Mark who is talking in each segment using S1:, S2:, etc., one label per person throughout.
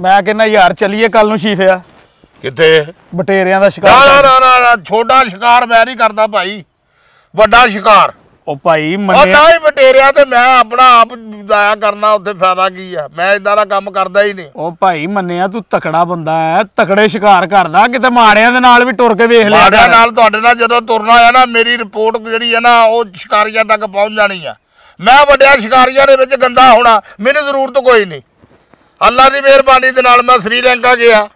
S1: ਮੈਂ ਕਹਿੰਦਾ ਯਾਰ ਚੱਲੀਏ ਕੱਲ ਨੂੰ ਸ਼ੀਫਿਆ ਕਿੱਥੇ ਬਟੇਰਿਆਂ ਦਾ ਸ਼ਿਕਾਰ ਨਾ, ਸ਼ਿਕਾਰ ਨਾ ਨਾ ਨਾ ਛੋਟਾ ਸ਼ਿਕਾਰ ਮੈਂ ਨਹੀਂ ਕਰਦਾ ਭਾਈ ਵੱਡਾ ਸ਼ਿਕਾਰ ਉਹ ਭਾਈ ਉਹ ਤਾਂ ਹੀ ਵਟੇਰਿਆ ਤੇ ਮੈਂ ਆਪਣਾ ਆਪ ਜਾਇਆ ਕਰਨਾ ਉੱਥੇ ਫਾਇਦਾ ਕੀ ਆ ਮੈਂ ਇਦਾਂ ਦਾ ਕੰਮ ਕਰਦਾ ਹੀ ਨਹੀਂ ਉਹ ਭਾਈ ਮੰਨਿਆ ਤੂੰ ਤਕੜਾ ਬੰਦਾ ਹੈ ਤਕੜੇ ਸ਼ਿਕਾਰ ਕਰਦਾ ਕਿਤੇ ਮਾੜਿਆਂ ਦੇ ਨਾਲ ਵੀ ਟੁਰ ਕੇ ਵੇਖ ਲਿਆ ਮਾੜਿਆਂ ਨਾਲ ਤੁਹਾਡੇ ਨਾਲ ਜਦੋਂ ਤੁਰਨਾ ਆ ਨਾ ਮੇਰੀ ਰਿਪੋਰਟ ਜਿਹੜੀ ਆ ਨਾ ਉਹ ਸ਼ਿਕਾਰੀਆਂ ਤੱਕ ਪਹੁੰਚ ਜਾਣੀ ਆ ਮੈਂ ਵੱਡਿਆ ਸ਼ਿਕਾਰੀਆਂ ਦੇ ਵਿੱਚ ਗੰਦਾ ਹੋਣਾ ਮੈਨੂੰ ਜ਼ਰੂਰਤ ਕੋਈ ਨਹੀਂ ਅੱਲਾ ਦੀ ਮਿਹਰਬਾਨੀ ਦੇ ਨਾਲ ਮੈਂ ਸ੍ਰੀਲੰਕਾ ਗਿਆ